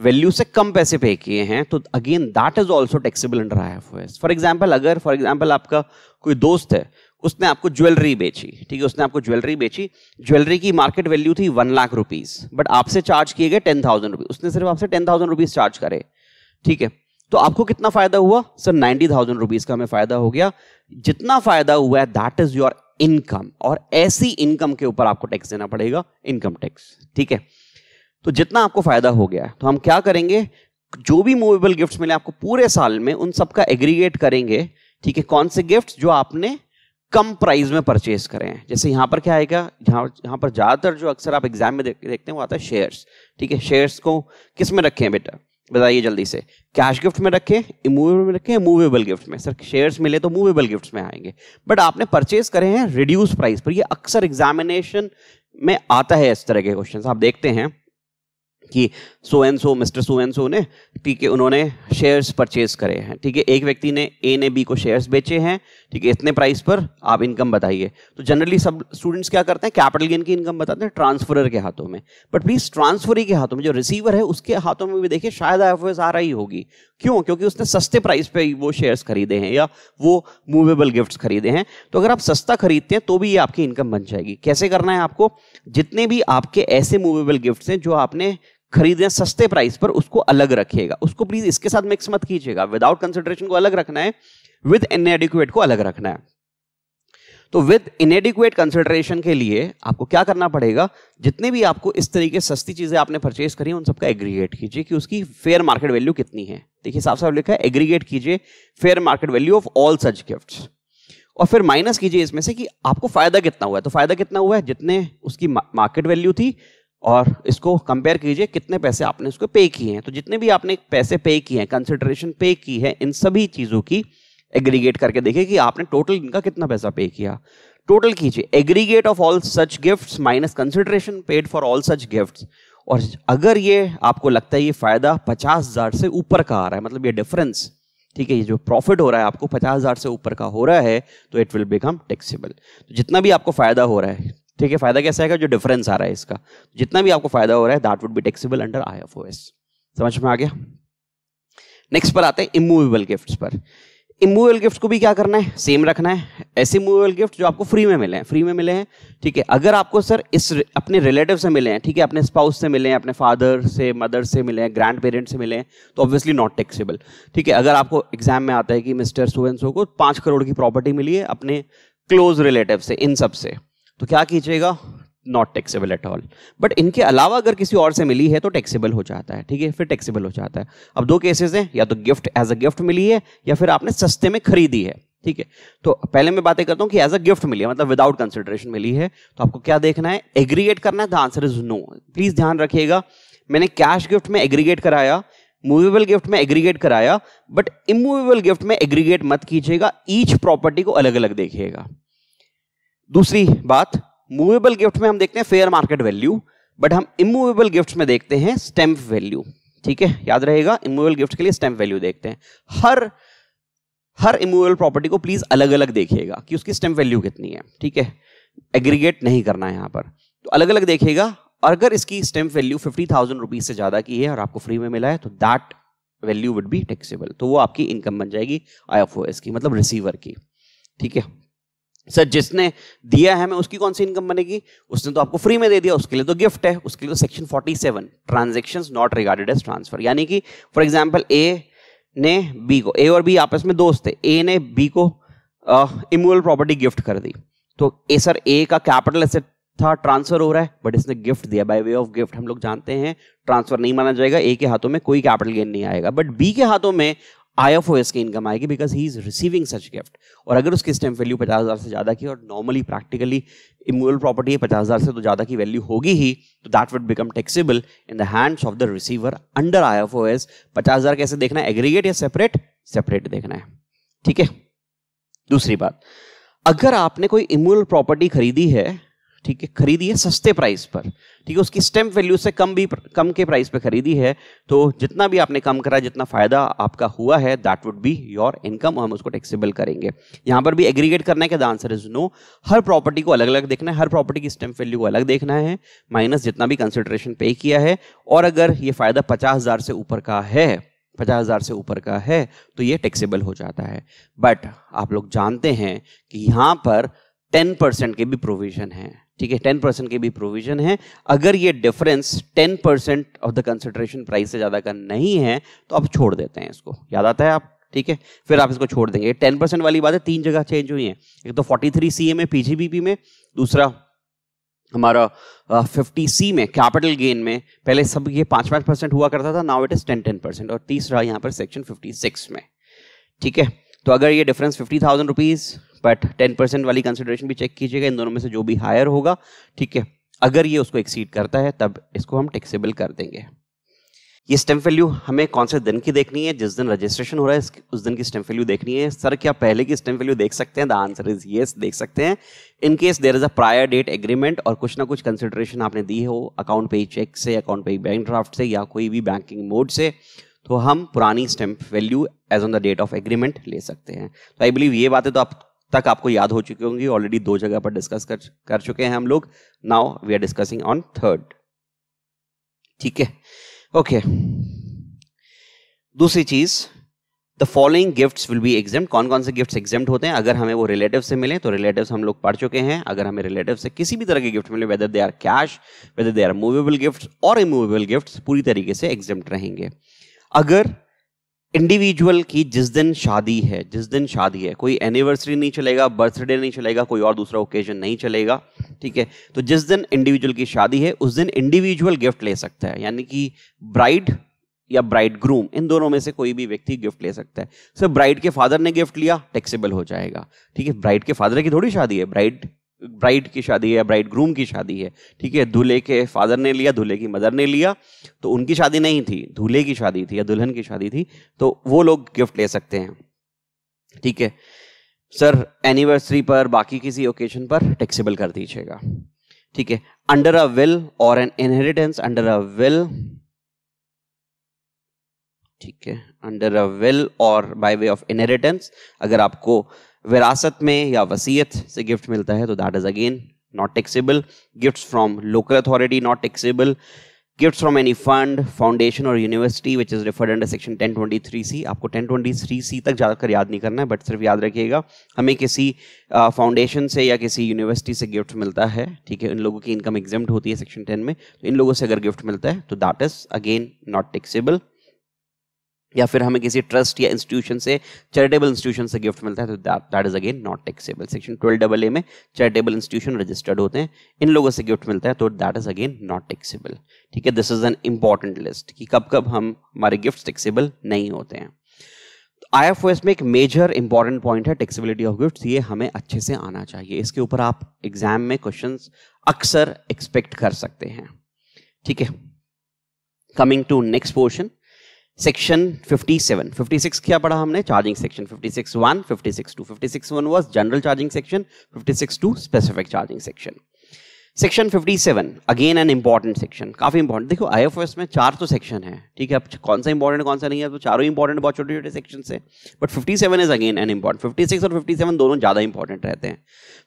वैल्यू से कम पैसे पे किए हैं तो again that is also taxable under I F S for example अगर फॉर एग्जाम्पल आपका कोई दोस्त है उसने आपको ज्वेलरी बेची ठीक है उसने आपको ज्वेलरी बेची ज्वेलरी की मार्केट वैल्यू थी वन लाख रुपीज बट आपसे चार्ज किए गए टेन थाउजेंड रुपीज उसने सिर्फ आपसे टेन थाउजेंड रुपीज चार्ज करे ठीक है तो आपको कितना फायदा हुआ सर नाइनटी थाउजेंड रुपीज का हमें फायदा हो गया जितना फायदा हुआ है दैट इज योर इनकम और ऐसी इनकम के ऊपर आपको टैक्स देना पड़ेगा इनकम टैक्स ठीक है तो जितना आपको फायदा हो गया तो हम क्या करेंगे जो भी मूवेबल गिफ्ट्स मिले आपको पूरे साल में उन सबका एग्रीगेट करेंगे ठीक है कौन से गिफ्ट जो आपने कम प्राइस में परचेज करें जैसे यहाँ पर क्या आएगा यहाँ यहाँ पर ज़्यादातर जो अक्सर आप एग्जाम में देख, देखते हैं वो आता है शेयर्स ठीक है शेयर्स को किस में रखें बेटा बताइए जल्दी से कैश गिफ्ट में रखें इमूवेबल में रखें मूवेबल गिफ्ट में सर शेयर्स मिले तो मूवेबल गिफ्ट में आएंगे बट आपने परचेज करे हैं रिड्यूस प्राइस पर ये अक्सर एग्जामिनेशन में आता है इस तरह के क्वेश्चन आप देखते हैं कि so and so mister so and so ने ठीक है उन्होंने शेयर्स परचेज करे हैं ठीक है एक व्यक्ति ने ए ने बी को शेयर्स बेचे हैं ठीक है इतने प्राइस पर आप इनकम बताइए तो जनरली सब स्टूडेंट्स क्या करते हैं कैपिटल गेन की इनकम बताते हैं ट्रांसफरर के हाथों में बट प्लीज ट्रांसफरी के हाथों में जो रिसीवर है उसके हाथों में भी देखिए शायद एफ आ रही होगी क्यों क्योंकि उसने सस्ते प्राइस पर वो शेयर्स खरीदे हैं या वो मूवेबल गिफ्ट खरीदे हैं तो अगर आप सस्ता खरीदते हैं तो भी ये आपकी इनकम बन जाएगी कैसे करना है आपको जितने भी आपके ऐसे मूवेबल गिफ्ट्स हैं जो आपने खरीदे सस्ते प्राइस पर उसको अलग रखिएगा उसको प्लीज इसके साथ मिक्स मत कीजिएगा विदाउट कंसिडरेशन को अलग रखना है विद इन को अलग रखना है तो विद इनएडिक्वेट कंसिडरेशन के लिए आपको क्या करना पड़ेगा जितने भी आपको इस तरीके सस्ती चीजें आपने परचेज करी उन सबका एग्रीगेट कीजिए कि उसकी फेयर मार्केट वैल्यू कितनी है देखिए साफ साफ लिखा है एग्रीगेट कीजिए fair market value of all such gifts और फिर माइनस कीजिए इसमें से कि आपको फायदा कितना हुआ है तो फायदा कितना हुआ है जितने उसकी मार्केट वैल्यू थी और इसको कंपेयर कीजिए कितने पैसे आपने उसको पे किए हैं तो जितने भी आपने पैसे पे किए हैं कंसिडरेशन पे की है इन सभी चीज़ों की एग्रीगेट करके देखिए कि आपने टोटल इनका कितना पैसा पे किया टोटल कीजिए aggregate of all such gifts minus consideration paid for all such gifts और अगर ये आपको लगता है ये फायदा पचास हजार से ऊपर का आ रहा है मतलब ये डिफरेंस ठीक है ये जो प्रॉफिट हो रहा है आपको पचास हज़ार से ऊपर का हो रहा है तो इट विल बिकम टैक्सेबल तो जितना भी आपको फ़ायदा हो रहा है ठीक है फ़ायदा कैसा है जो डिफरेंस आ रहा है इसका जितना भी आपको फ़ायदा हो रहा है that would be taxable under I समझ में आ गया नेक्स्ट पर आते हैं इमूवेबल गिफ्ट्स पर इमूवेबल गिफ्ट को भी क्या करना है सेम रखना है ऐसे इमूवेबल गिफ्ट जो आपको फ्री में मिले हैं फ्री में मिले हैं ठीक है अगर आपको सर इस अपने रिलेटिव से मिले हैं ठीक है अपने स्पाउस से मिले हैं अपने फादर से मदर से मिले हैं ग्रैंड पेरेंट्स से मिले हैं तो ऑब्वियसली नॉट टैक्सेबल ठीक है अगर आपको एग्जाम में आता है कि मिस्टर सुवेंसो को पाँच करोड़ की प्रॉपर्टी मिली है अपने क्लोज रिलेटिव से इन सब से तो क्या कीजिएगा not taxable at all but इनके अलावा अगर किसी और से मिली है तो टैक्सेबल हो जाता है ठीक है फिर टैक्सेबल हो जाता है अब दो केसेस हैं या तो गिफ्ट एज अ गिफ्ट मिली है या फिर आपने सस्ते में खरीदी है ठीक है तो पहले मैं बातें करता हूँ कि एज अ गिफ्ट मिली है मतलब विदाउट कंसिडरेशन मिली है तो आपको क्या देखना है एग्रीगेट करना है the answer is no please ध्यान रखिएगा मैंने कैश गिफ्ट में एग्रीगेट कराया मूवेबल गिफ्ट में एग्रीगेट कराया बट इमूवेबल गिफ्ट में एग्रीगेट मत कीजिएगा ईच प्रॉपर्टी को अलग अलग देखिएगा दूसरी बात मूवेबल गिफ्ट में हम देखते हैं फेयर मार्केट वैल्यू बट हम इमूवेबल गिफ्ट में देखते हैं स्टैंप वैल्यू ठीक है याद रहेगा इमूवेबल गिफ्ट के लिए स्टैंप वैल्यू देखते हैं हर हर इमूवेबल प्रॉपर्टी को प्लीज अलग अलग देखिएगा कि उसकी स्टैंप वैल्यू कितनी है ठीक है एग्रीगेट नहीं करना है यहां पर तो अलग अलग देखिएगा और अगर इसकी stamp value fifty thousand rupees से ज्यादा की है और आपको फ्री में मिला है तो that value would be taxable तो वो आपकी इनकम बन जाएगी आई एफ ओ एस की मतलब रिसीवर की ठीक है सर जिसने दिया है मैं उसकी कौन सी इनकम बनेगी उसने तो आपको फ्री में दे दिया उसके लिए तो गिफ्ट है उसके लिए तो section 47 transactions not regarded as transfer यानी कि फॉर एग्जांपल ए ने बी को ए और बी आपस में दोस्त थे ए ने बी को इमूवल प्रॉपर्टी गिफ्ट कर दी तो ए सर ए का कैपिटल एसेट था ट्रांसफर हो रहा है बट इसने गिफ्ट दिया बाय वे ऑफ गिफ्ट हम लोग जानते हैं ट्रांसफर नहीं माना जाएगा ए के हाथों में कोई कैपिटल गेन नहीं आएगा बट बी के हाथों में आई एफ ओ एस की इनकम आएगी because he is receiving such gift और अगर उसकी स्टैम्प वैल्यू पचास हज़ार से ज़्यादा की और नॉर्मली प्रैक्टिकली इमूवल प्रॉपर्टी पचास हज़ार से तो ज़्यादा की वैल्यू होगी ही तो that would become taxable in the hands of the receiver under I F O S पचास हज़ार कैसे देखना है एग्रीगेट या सेपरेट सेपरेट देखना है ठीक है दूसरी बात अगर आपने कोई इमूवल प्रॉपर्टी खरीदी है ठीक है खरीदी है सस्ते प्राइस पर ठीक है उसकी स्टैम्प वैल्यू से कम भी कम के प्राइस पर खरीदी है तो जितना भी आपने कम करा जितना फ़ायदा आपका हुआ है that would be your income हम उसको टैक्सेबल करेंगे यहाँ पर भी एग्रीगेट करना है कि द आंसर इज नो हर प्रॉपर्टी को अलग अलग देखना है हर प्रॉपर्टी की स्टैम्प वैल्यू को अलग देखना है माइनस जितना भी कंसिडरेशन पे किया है और अगर ये फ़ायदा पचास से ऊपर का है पचास हज़ार से ऊपर का है तो ये टैक्सेबल हो जाता है बट आप लोग जानते हैं कि यहाँ पर टेन परसेंट के भी प्रोविजन हैं ठीक है टेन परसेंट के भी प्रोविजन है अगर ये difference ten percent of the consideration price से ज़्यादा का नहीं है तो आप छोड़ देते हैं इसको याद आता है आप ठीक है फिर आप इसको छोड़ देंगे टेन परसेंट वाली बात है तीन जगह चेंज हुई है एक तो फोर्टी थ्री सी ए में पीजीबीपी में दूसरा हमारा फिफ्टी सी में कैपिटल गेन में पहले सब ये पांच पांच परसेंट हुआ करता था now it is ten ten percent और तीसरा यहाँ पर सेक्शन फिफ्टी सिक्स में ठीक है तो अगर ये difference fifty thousand rupees but ten percent वाली कंसिडरेशन भी चेक कीजिएगा इन दोनों में से जो भी हायर होगा ठीक है अगर ये उसको एक्सीड करता है तब इसको हम टैक्सेबल कर देंगे ये स्टेम वैल्यू हमें कौन से दिन की देखनी है जिस दिन रजिस्ट्रेशन हो रहा है उस दिन की स्टेम वैल्यू देखनी है सर क्या पहले की स्टेम वैल्यू देख सकते हैं द आंसर इज येस देख सकते हैं in case there is a prior date agreement और कुछ ना कुछ कंसिडरेशन आपने दी हो अकाउंट पे चेक से अकाउंट पे बैंक ड्राफ्ट से या कोई भी बैंकिंग मोड से तो हम पुरानी stamp value as on the date of agreement ले सकते हैं तो आई बिलीव ये बातें तो आप तक आपको याद हो चुकी होंगी ऑलरेडी दो जगह पर डिस्कस कर कर चुके हैं हम लोग now we are discussing on third ठीक है ओके दूसरी चीज the following gift will be exempt कौन कौन से गिफ्ट एग्जेम्ड होते हैं अगर हमें वो रिलेटिव से मिले तो रिलेटिव हम लोग पढ़ चुके हैं अगर हमें रिलेटिव से किसी भी तरह के गिफ्ट मिले whether they are cash whether they are movable gift और इमूवेबल गिफ्ट पूरी तरीके से एग्जाम रहेंगे अगर इंडिविजुअल की जिस दिन शादी है जिस दिन शादी है कोई एनिवर्सरी नहीं चलेगा बर्थडे नहीं चलेगा कोई और दूसरा ओकेजन नहीं चलेगा ठीक है तो जिस दिन इंडिविजुअल की शादी है उस दिन इंडिविजुअल गिफ्ट ले सकता है यानी कि ब्राइड या ब्राइड ग्रूम इन दोनों में से कोई भी व्यक्ति गिफ्ट ले सकता है सिर्फ ब्राइड के फादर ने गिफ्ट लिया टैक्सेबल हो जाएगा ठीक है ब्राइड के फादर की थोड़ी शादी है ब्राइड ब्राइड की शादी है या ब्राइड ग्रूम की शादी है ठीक है दूल्हे के फादर ने लिया दूल्हे की मदर ने लिया तो उनकी शादी नहीं थी दूल्हे की शादी थी या दुल्हन की शादी थी तो वो लोग गिफ्ट ले सकते हैं ठीक है सर एनिवर्सरी पर बाकी किसी ओकेजन पर टैक्सेबल कर दीजिएगा ठीक है अंडर अ विल और an inheritance under a will ठीक है अंडर अ विल और बाय वे ऑफ इनहेरिटेंस अगर आपको विरासत में या वसीयत से गिफ्ट मिलता है तो that is again not taxable gift from local authority not taxable gift from any fund foundation और university which is referred under section ten twenty three C आपको टेन ट्वेंटी थ्री सी तक ज़्यादातर याद नहीं करना है बट सिर्फ याद रखिएगा हमें किसी फाउंडेशन से या किसी यूनिवर्सिटी से गिफ्ट मिलता है ठीक है इन लोगों की इनकम एग्जाम्ड होती है सेक्शन टेन में तो इन लोगों से अगर गिफ्ट मिलता है तो that is again not taxable या फिर हमें किसी ट्रस्ट या इंस्टीट्यूशन से चैरिटेबल इंस्टीट्यूशन से गिफ्ट मिलता है तो that is again not taxable section twelve double A में चैरिटेबल इंस्टीट्यूशन रजिस्टर्ड होते हैं इन लोगों से गिफ्ट मिलता है तो that is again not taxable ठीक है this is an important list कि कब कब हम हमारे गिफ्ट टैक्सेबल नहीं होते हैं आई एफ एस में एक मेजर इंपॉर्टेंट पॉइंट है टैक्सेबिलिटी ऑफ गिफ्ट ये हमें अच्छे से आना चाहिए इसके ऊपर आप एग्जाम में क्वेश्चन अक्सर एक्सपेक्ट कर सकते हैं ठीक है coming to next portion section 57 56 क्या पढ़ा हमने charging section 56 one 56 two 56 one was general charging section 56 two specific charging section section 57 again an important section काफी इंपॉर्टेंट देखो आईएफएस में चार तो सेक्शन है ठीक है अब कौन सा इंपॉर्टेंट कौन सा नहीं है तो चारों इंपॉर्टेंट बहुत छोटे छोटे सेक्शन से but 57 is again an important six और 57 दोनों ज्यादा इंपॉर्टेंट रहते हैं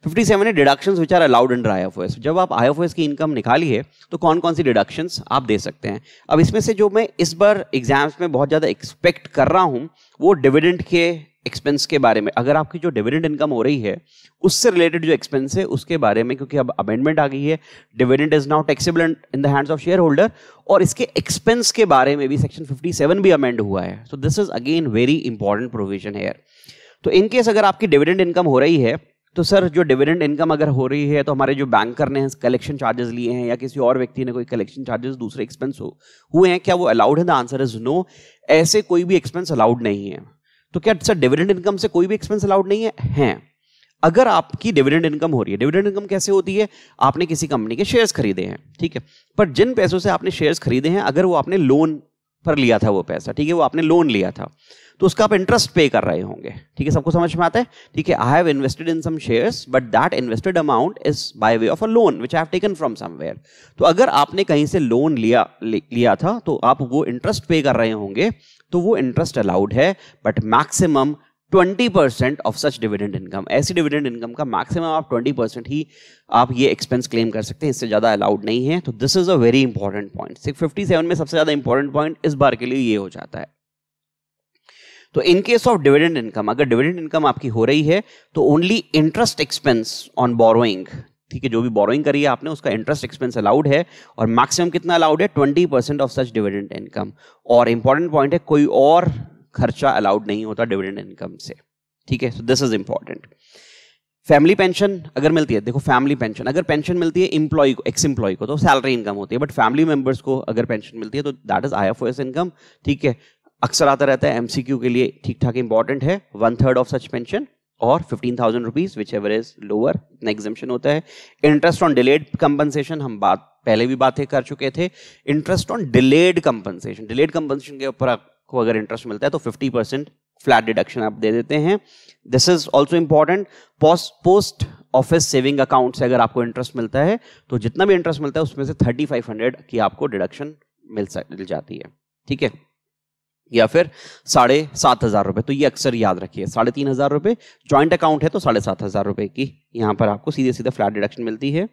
57 सेवन है deduction which are allowed I F जब आप आई एफ की इनकम निकालिए तो कौन कौन सी डिडक्शन आप दे सकते हैं अब इसमें से जो मैं इस बार एग्जाम्स में बहुत ज्यादा एक्सपेक्ट कर रहा हूँ वो डिविडेंट के एक्सपेंस के बारे में अगर आपकी जो डिविडेंड इनकम हो रही है उससे रिलेटेड जो एक्सपेंस है उसके बारे में क्योंकि अब अमेंडमेंट आ गई है dividend is now taxable in the hands of share holder और इसके एक्सपेंस के बारे में भी सेक्शन 57 भी अमेंड हुआ है so this is again very important provision है तो इनकेस अगर आपकी डिविडेंड इनकम हो रही है तो सर जो डिविडेंड इनकम अगर हो रही है तो हमारे जो बैंकर ने कलेक्शन चार्जेस लिए हैं या किसी और व्यक्ति ने कोई कलेक्शन चार्जेस दूसरे एक्सपेंस हो हुए हैं क्या वो अलाउड है द आंसर इज नो ऐसे कोई भी एक्सपेंस अलाउड नहीं है तो क्या सर डिविडेंड इनकम से कोई भी एक्सपेंस अलाउड नहीं है है अगर आपकी डिविडेंड इनकम हो रही है डिविडेंड इनकम कैसे होती है आपने किसी कंपनी के शेयर्स खरीदे हैं ठीक है पर जिन पैसों से आपने शेयर्स खरीदे हैं अगर वो आपने लोन पर लिया था वो पैसा ठीक है वो आपने लोन लिया था तो उसका आप इंटरेस्ट पे कर रहे होंगे ठीक है सबको समझ में आता है ठीक है I have invested in some shares but that invested amount is by way of a loan which I have taken from somewhere तो अगर आपने कहीं से लोन लिया लिया था तो आप वो इंटरेस्ट पे कर रहे होंगे तो वो इंटरेस्ट अलाउड है but maximum twenty percent of such dividend income ऐसी डिविडेंड इनकम का मैक्सिमम आप ट्वेंटी परसेंट ही आप ये एक्सपेंस क्लेम कर सकते हैं इससे ज़्यादा अलाउड नहीं है तो this is a very important point six fifty seven में सबसे ज़्यादा इंपॉर्टेंट पॉइंट इस बार के लिए ये हो जाता है तो in case of dividend income अगर डिविडेंड इनकम आपकी हो रही है तो only interest expense on borrowing ठीक है जो भी बोरोइंग करी है आपने उसका इंटरेस्ट एक्सपेंस अलाउड है और मैक्सिमम कितना अलाउड है twenty percent of such dividend income और इंपॉर्टेंट पॉइंट है कोई और खर्चा अलाउड नहीं होता डिविडेंड इनकम से ठीक है so this is important family pension अगर मिलती है देखो फैमिली पेंशन अगर पेंशन मिलती है इंप्लॉय को एक्स इम्प्लॉय को तो सैलरी इनकम होती है बट फैमिली मेंबर्स को अगर पेंशन मिलती है तो that is I F S income ठीक है अक्सर आता रहता है एमसीक्यू के लिए ठीक ठाक इंपॉर्टेंट है one third of such pension और fifteen thousand rupees whichever is lower इतना एग्जामेशन होता है इंटरेस्ट ऑन डिलेड कंपनसेशन हम बात पहले भी बातें कर चुके थे interest on delayed compensation delayed compensation के ऊपर को अगर इंटरेस्ट मिलता है तो फिफ्टी परसेंट फ्लैट डिडक्शन आप दे देते हैं this is also important post office saving account से अगर आपको इंटरेस्ट मिलता है तो जितना भी इंटरेस्ट मिलता है उसमें से थर्टी फाइव हंड्रेड की आपको डिडक्शन मिल मिल जाती है ठीक है या फिर साढ़े सात हजार रुपए तो ये अक्सर याद रखिए साढ़े तीन हजार रुपए ज्वाइंट अकाउंट है तो साढ़े सात हजार रुपए की यहां पर आपको सीधे सीधे फ्लैट डिडक्शन मिलती है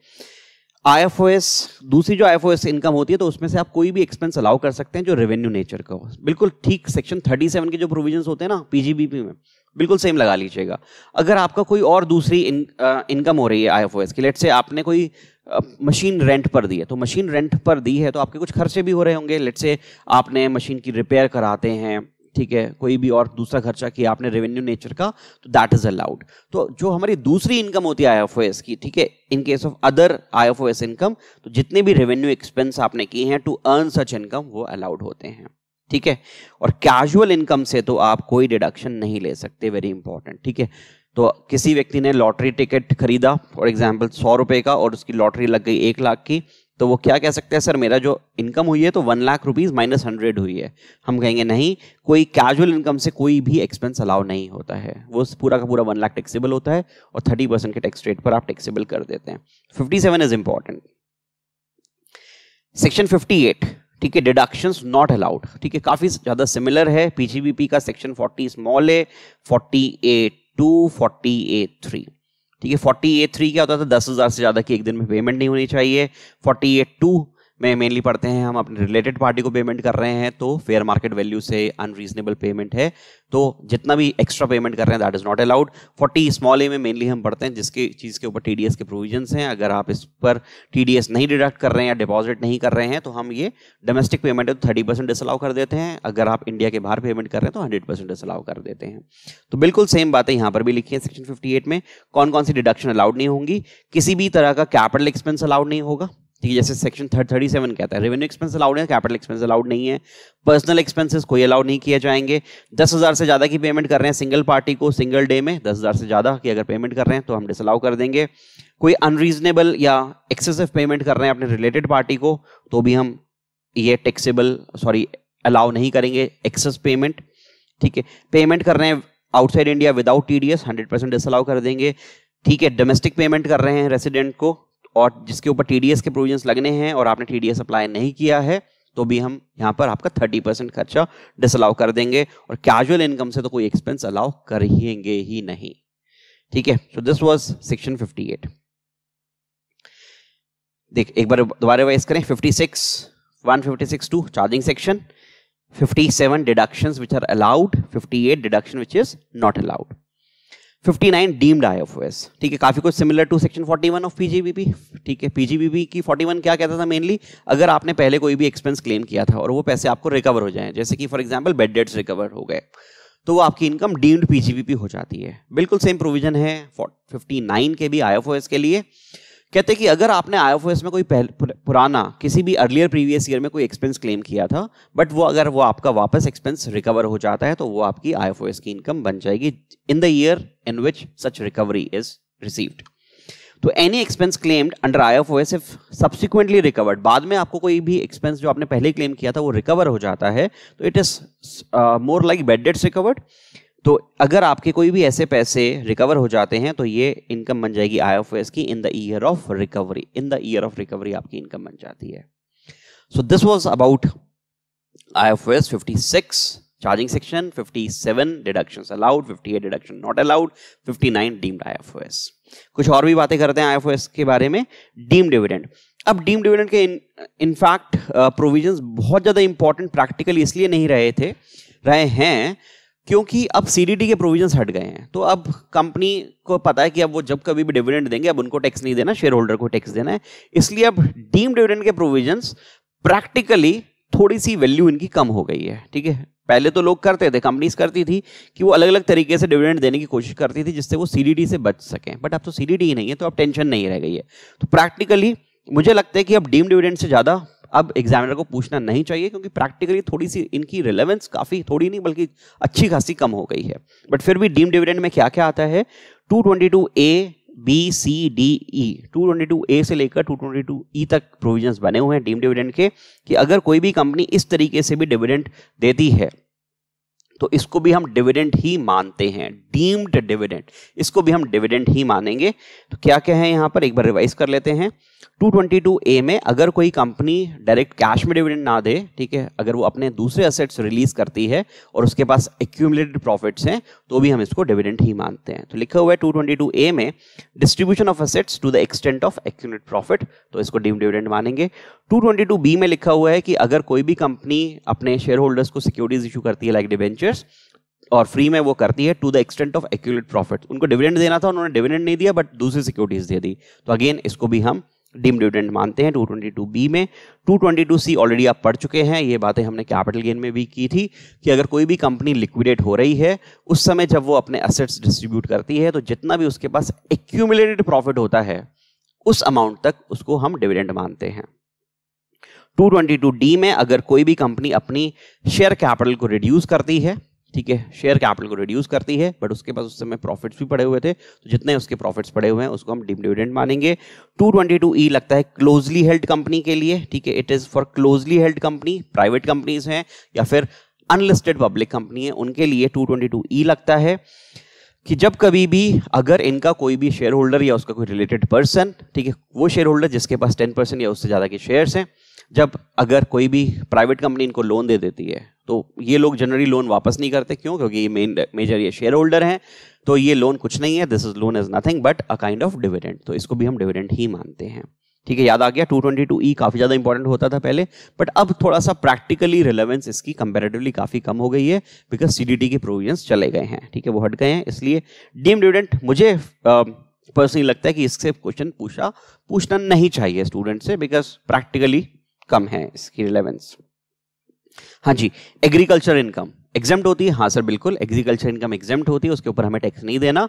आईएफओएस दूसरी जो आईएफओएस इनकम होती है तो उसमें से आप कोई भी एक्सपेंस अलाउ कर सकते हैं जो रेवेन्यू नेचर का हो बिल्कुल ठीक सेक्शन 37 के जो प्रोविजंस होते हैं ना पीजीबीपी में बिल्कुल सेम लगा लीजिएगा अगर आपका कोई और दूसरी इन, आ, इनकम हो रही है आईएफओएस की लेट से आपने कोई मशीन रेंट पर दी है तो मशीन रेंट पर दी है तो आपके कुछ खर्चे भी हो रहे होंगे लेट से आपने मशीन की रिपेयर कराते हैं ठीक है कोई भी और दूसरा खर्चा किया आपने रेवेन्यू नेचर का तो दैट इज अलाउड तो जो हमारी दूसरी इनकम होती है आईएफओएस की ठीक है in case of other IFOS income तो जितने भी रेवेन्यू एक्सपेंस आपने किए हैं टू अर्न सच इनकम वो अलाउड होते हैं ठीक है और कैजुअल इनकम से तो आप कोई डिडक्शन नहीं ले सकते वेरी इंपॉर्टेंट ठीक है तो किसी व्यक्ति ने लॉटरी टिकट खरीदा फॉर एग्जाम्पल सौ रुपए का और उसकी लॉटरी लग गई एक लाख की तो वो क्या कह सकते हैं सर मेरा जो इनकम हुई है तो one lakh rupees minus hundred हुई है हम कहेंगे नहीं कोई कैजुअल इनकम से कोई भी एक्सपेंस अलाउ नहीं होता है वो पूरा का पूरा वन लाख टैक्सेबल होता है और थर्टी परसेंट के टैक्स रेट पर आप टैक्सेबल कर देते हैं fifty seven is important section fifty eight ठीक है डिडक्शंस नॉट अलाउड ठीक है काफ़ी ज़्यादा सिमिलर है पीजीबीपी का सेक्शन फोर्टी स्मॉल है forty A two forty A three ठीक है फोर्टी एट थ्री क्या होता था दस हज़ार से ज़्यादा की एक दिन में पेमेंट नहीं होनी चाहिए फोर्टी एट टू में मेनली पढ़ते हैं हम अपने रिलेटेड पार्टी को पेमेंट कर रहे हैं तो फेयर मार्केट वैल्यू से अनरीजनेबल पेमेंट है तो जितना भी एक्स्ट्रा पेमेंट कर रहे हैं that is not allowed forty small A में मेनली हम पढ़ते हैं जिसके चीज़ के ऊपर टी के प्रोविजन हैं अगर आप इस पर टी नहीं डिडक्ट कर रहे हैं या डिपॉजिट नहीं कर रहे हैं तो हम ये डोमेस्टिक पेमेंट है तो थर्टी परसेंट डिसअलाउ कर देते हैं अगर आप इंडिया के बाहर पेमेंट कर रहे हैं तो हंड्रेड परसेंट डिसअलाउ कर देते हैं तो बिल्कुल सेम बातें यहाँ पर भी लिखी है सेक्शन फिफ्टी में कौन कौन सी डिडक्शन अलाउड नहीं होंगी किसी भी तरह का कैपिटल एक्सपेंस अलाउड नहीं होगा ठीक है जैसे सेक्शन थर्टी सेवन कहता है रेवेन्यू एक्सपेंस अलाउड है कैपिटल एक्सपेंस अलाउड नहीं है पर्सनल एक्सपेंसेस कोई अलाउड नहीं किए जाएंगे दस हज़ार से ज़्यादा की पेमेंट कर रहे हैं सिंगल पार्टी को सिंगल डे में दस हज़ार से ज़्यादा की अगर पेमेंट कर रहे हैं तो हम डिसअलाउ कर देंगे कोई अनरीजनेबल या एक्सेसिव पेमेंट कर रहे हैं अपने रिलेटेड पार्टी को तो भी हम ये टेक्सीबल सॉरी अलाउ नहीं करेंगे एक्सेस पेमेंट ठीक है पेमेंट कर रहे हैं outside India without T D S hundred percent disallow कर देंगे ठीक है डोमेस्टिक पेमेंट कर रहे हैं रेसिडेंट को और जिसके ऊपर टी के प्रोविजन लगने हैं और आपने टी अप्लाई नहीं किया है तो भी हम यहाँ पर आपका थर्टी परसेंट खर्चा डिसअलाउ कर देंगे और कैजुअल इनकम से तो कोई एक्सपेंस अलाउ करेंगे ही नहीं ठीक है सो दिस वाज सेक्शन 58 देख एक बार दोबारा वाइज करें 56 156 two charging section 57 deductions which are allowed 58 deduction which is not allowed 59 deemed IFOS ठीक है काफी कुछ similar to section 41 of PGBP ठीक है पीजीबीपी की 41 क्या कहता था मेनली अगर आपने पहले कोई भी एक्सपेंस क्लेम किया था और वो पैसे आपको रिकवर हो जाए जैसे कि for example bad debts recover हो गए तो वो आपकी इनकम डीम्ड पीजीबीपी हो जाती है बिल्कुल सेम प्रोविजन है फिफ्टी के भी आई के लिए कहते कि अगर आपने आई में कोई पुराना किसी भी अर्लियर प्रीवियस ईयर में कोई एक्सपेंस क्लेम किया था बट वो अगर वो आपका वापस एक्सपेंस रिकवर हो जाता है तो वो आपकी आई की इनकम बन जाएगी in the year in which such recovery is received तो any expense claimed under I F O S if subsequently recovered बाद में आपको कोई भी एक्सपेंस जो आपने पहले क्लेम किया था वो रिकवर हो जाता है तो it is more like bad debts recovered तो अगर आपके कोई भी ऐसे पैसे रिकवर हो जाते हैं तो ये इनकम बन जाएगी आई ऑफ एस की in the year of recovery in the year of recovery आपकी इनकम बन जाती है so this was about I of S fifty six charging section 57 deductions allowed 58 deduction not allowed 59 deemed IFOS कुछ और भी बातें करते हैं एस के बारे में डीम डिविडेंड अब डीम डिविडेंड के इनफैक्ट प्रोविजंस uh, बहुत ज़्यादा इंपॉर्टेंट प्रैक्टिकली इसलिए नहीं रहे थे रहे हैं क्योंकि अब सीडीटी के प्रोविजन हट गए हैं तो अब कंपनी को पता है कि अब वो जब कभी भी डिविडेंड देंगे अब उनको टैक्स नहीं देना शेयर होल्डर को टैक्स देना है इसलिए अब डीम डिविडेंड के प्रोविजन प्रैक्टिकली थोड़ी सी वैल्यू इनकी कम हो गई है ठीक है पहले तो लोग करते थे कंपनीज करती थी कि वो अलग अलग तरीके से डिविडेंड देने की कोशिश करती थी जिससे वो सीडीडी से बच सकें बट अब तो सीडीडी ही नहीं है तो अब टेंशन नहीं रह गई है तो प्रैक्टिकली मुझे लगता है कि अब डीम डिविडेंड से ज़्यादा अब एग्जामिनर को पूछना नहीं चाहिए क्योंकि प्रैक्टिकली थोड़ी सी इनकी रिलेवेंस काफ़ी थोड़ी नहीं बल्कि अच्छी खासी कम हो गई है बट फिर भी डीम डिविडेंड में क्या क्या आता है two twenty two A B C D E two twenty two A से लेकर टू ट्वेंटी टू ई तक प्रोविजन बने हुए हैं डीम डिविडेंड के कि अगर कोई भी कंपनी इस तरीके से भी डिविडेंड देती है तो इसको भी हम डिविडेंड ही मानते हैं डीम्ड डिविडेंड इसको भी हम डिविडेंड ही मानेंगे तो क्या क्या है यहां पर एक बार रिवाइज कर लेते हैं 222 ए में अगर कोई कंपनी डायरेक्ट कैश में डिविडेंड ना दे ठीक है अगर वो अपने दूसरे असेट्स रिलीज करती है और उसके पास एक्यूमलेटेड प्रॉफिट्स हैं तो भी हम इसको डिविडेंड ही मानते हैं तो लिखा हुआ है 222 ए में distribution of assets to the extent of accumulate profit तो इसको डिविडेंड मानेंगे टू बी में लिखा हुआ है कि अगर कोई भी कंपनी अपने शेयर होल्डर्स को सिक्योरिटीज इशू करती है लाइक डिवेंचर्स और फ्री में वो करती है to the extent of accumulate profit उनको डिविडेंड देना था उन्होंने डिविडेंड नहीं दिया बट दूसरी सिक्योरिटीज दे दी तो अगेन इसको भी हम डीम डिविडेंड मानते हैं 222 बी में 222 सी ऑलरेडी आप पढ़ चुके हैं ये बातें हमने कैपिटल गेन में भी की थी कि अगर कोई भी कंपनी लिक्विडेट हो रही है उस समय जब वो अपने असेट्स डिस्ट्रीब्यूट करती है तो जितना भी उसके पास एक्यूमुलेटेड प्रॉफिट होता है उस अमाउंट तक उसको हम डिविडेंड मानते हैं 222 डी में अगर कोई भी कंपनी अपनी शेयर कैपिटल को रिड्यूस करती है ठीक है शेयर कैपिटल को रिड्यूस करती है बट उसके पास उस समय प्रॉफिट्स भी पड़े हुए थे तो जितने उसके प्रॉफिट्स पड़े हुए हैं उसको हम डिम डिविडेंड मानेंगे 222 ई e लगता है क्लोजली हेल्ड कंपनी के लिए ठीक है it is for closely held company private companies हैं या फिर अनलिस्टेड पब्लिक कंपनी है उनके लिए टू ई e लगता है कि जब कभी भी अगर इनका कोई भी शेयर होल्डर या उसका कोई रिलेटेड पर्सन ठीक है वो शेयर होल्डर जिसके पास टेन परसेंट या उससे ज़्यादा के शेयर्स हैं जब अगर कोई भी प्राइवेट कंपनी इनको लोन दे देती है तो ये लोग जनरली लोन वापस नहीं करते क्यों क्योंकि ये मेन मेजर ये शेयर होल्डर हैं तो ये लोन कुछ नहीं है this is loan is nothing but a kind of dividend तो इसको भी हम डिविडेंड ही मानते हैं ठीक है याद आ गया 222 ई काफ़ी ज़्यादा इंपॉर्टेंट होता था पहले बट अब थोड़ा सा प्रैक्टिकली रिलेवेंस इसकी कंपेरेटिवली काफ़ी कम हो गई है बिकॉज सीडीटी के प्रोविजंस चले गए हैं ठीक है वो हट गए हैं इसलिए डीम डिविडेंट मुझे पर्सनली लगता है कि इससे क्वेश्चन पूछा पूछना नहीं चाहिए स्टूडेंट से बिकॉज प्रैक्टिकली कम है इसकी रिलेवेंस हाँ जी एग्रीकल्चर इनकम एग्जाम्प्ट होती है हाँ सर बिल्कुल एग्रीकल्चर इनकम एग्जाम्प्ट होती है उसके ऊपर हमें टैक्स नहीं देना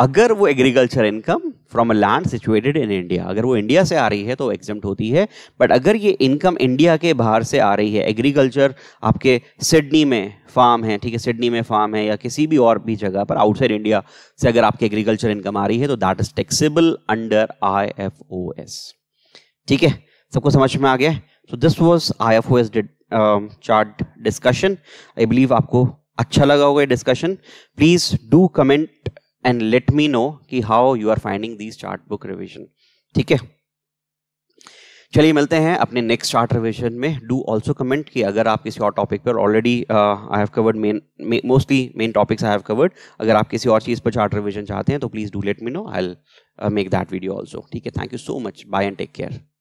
अगर वो agriculture income from a land situated in India अगर वो इंडिया से आ रही है तो एग्जाम्प्ट होती है बट अगर ये इनकम इंडिया के बाहर से आ रही है एग्रीकल्चर आपके सिडनी में फार्म है ठीक है सिडनी में फार्म है या किसी भी और भी जगह पर आउटसाइड इंडिया से अगर आपकी एग्रीकल्चर इनकम आ रही है तो that is taxable under I F O S ठीक है सबको समझ में आ गया so this was I F O S did chart discussion I believe आपको अच्छा लगा होगा ये discussion please do comment and let me know कि how you are finding these chart book revision ठीक है चलिए मिलते हैं अपने नेक्स्ट चार्ट रिविजन में डू ऑल्सो कमेंट कि अगर आप किसी और टॉपिक पर already I have covered main mostly main topics I have covered अगर आप किसी और चीज़ पर चार्ट रिविजन चाहते हैं तो please do let me know I make that video also ठीक है thank you so much bye and take care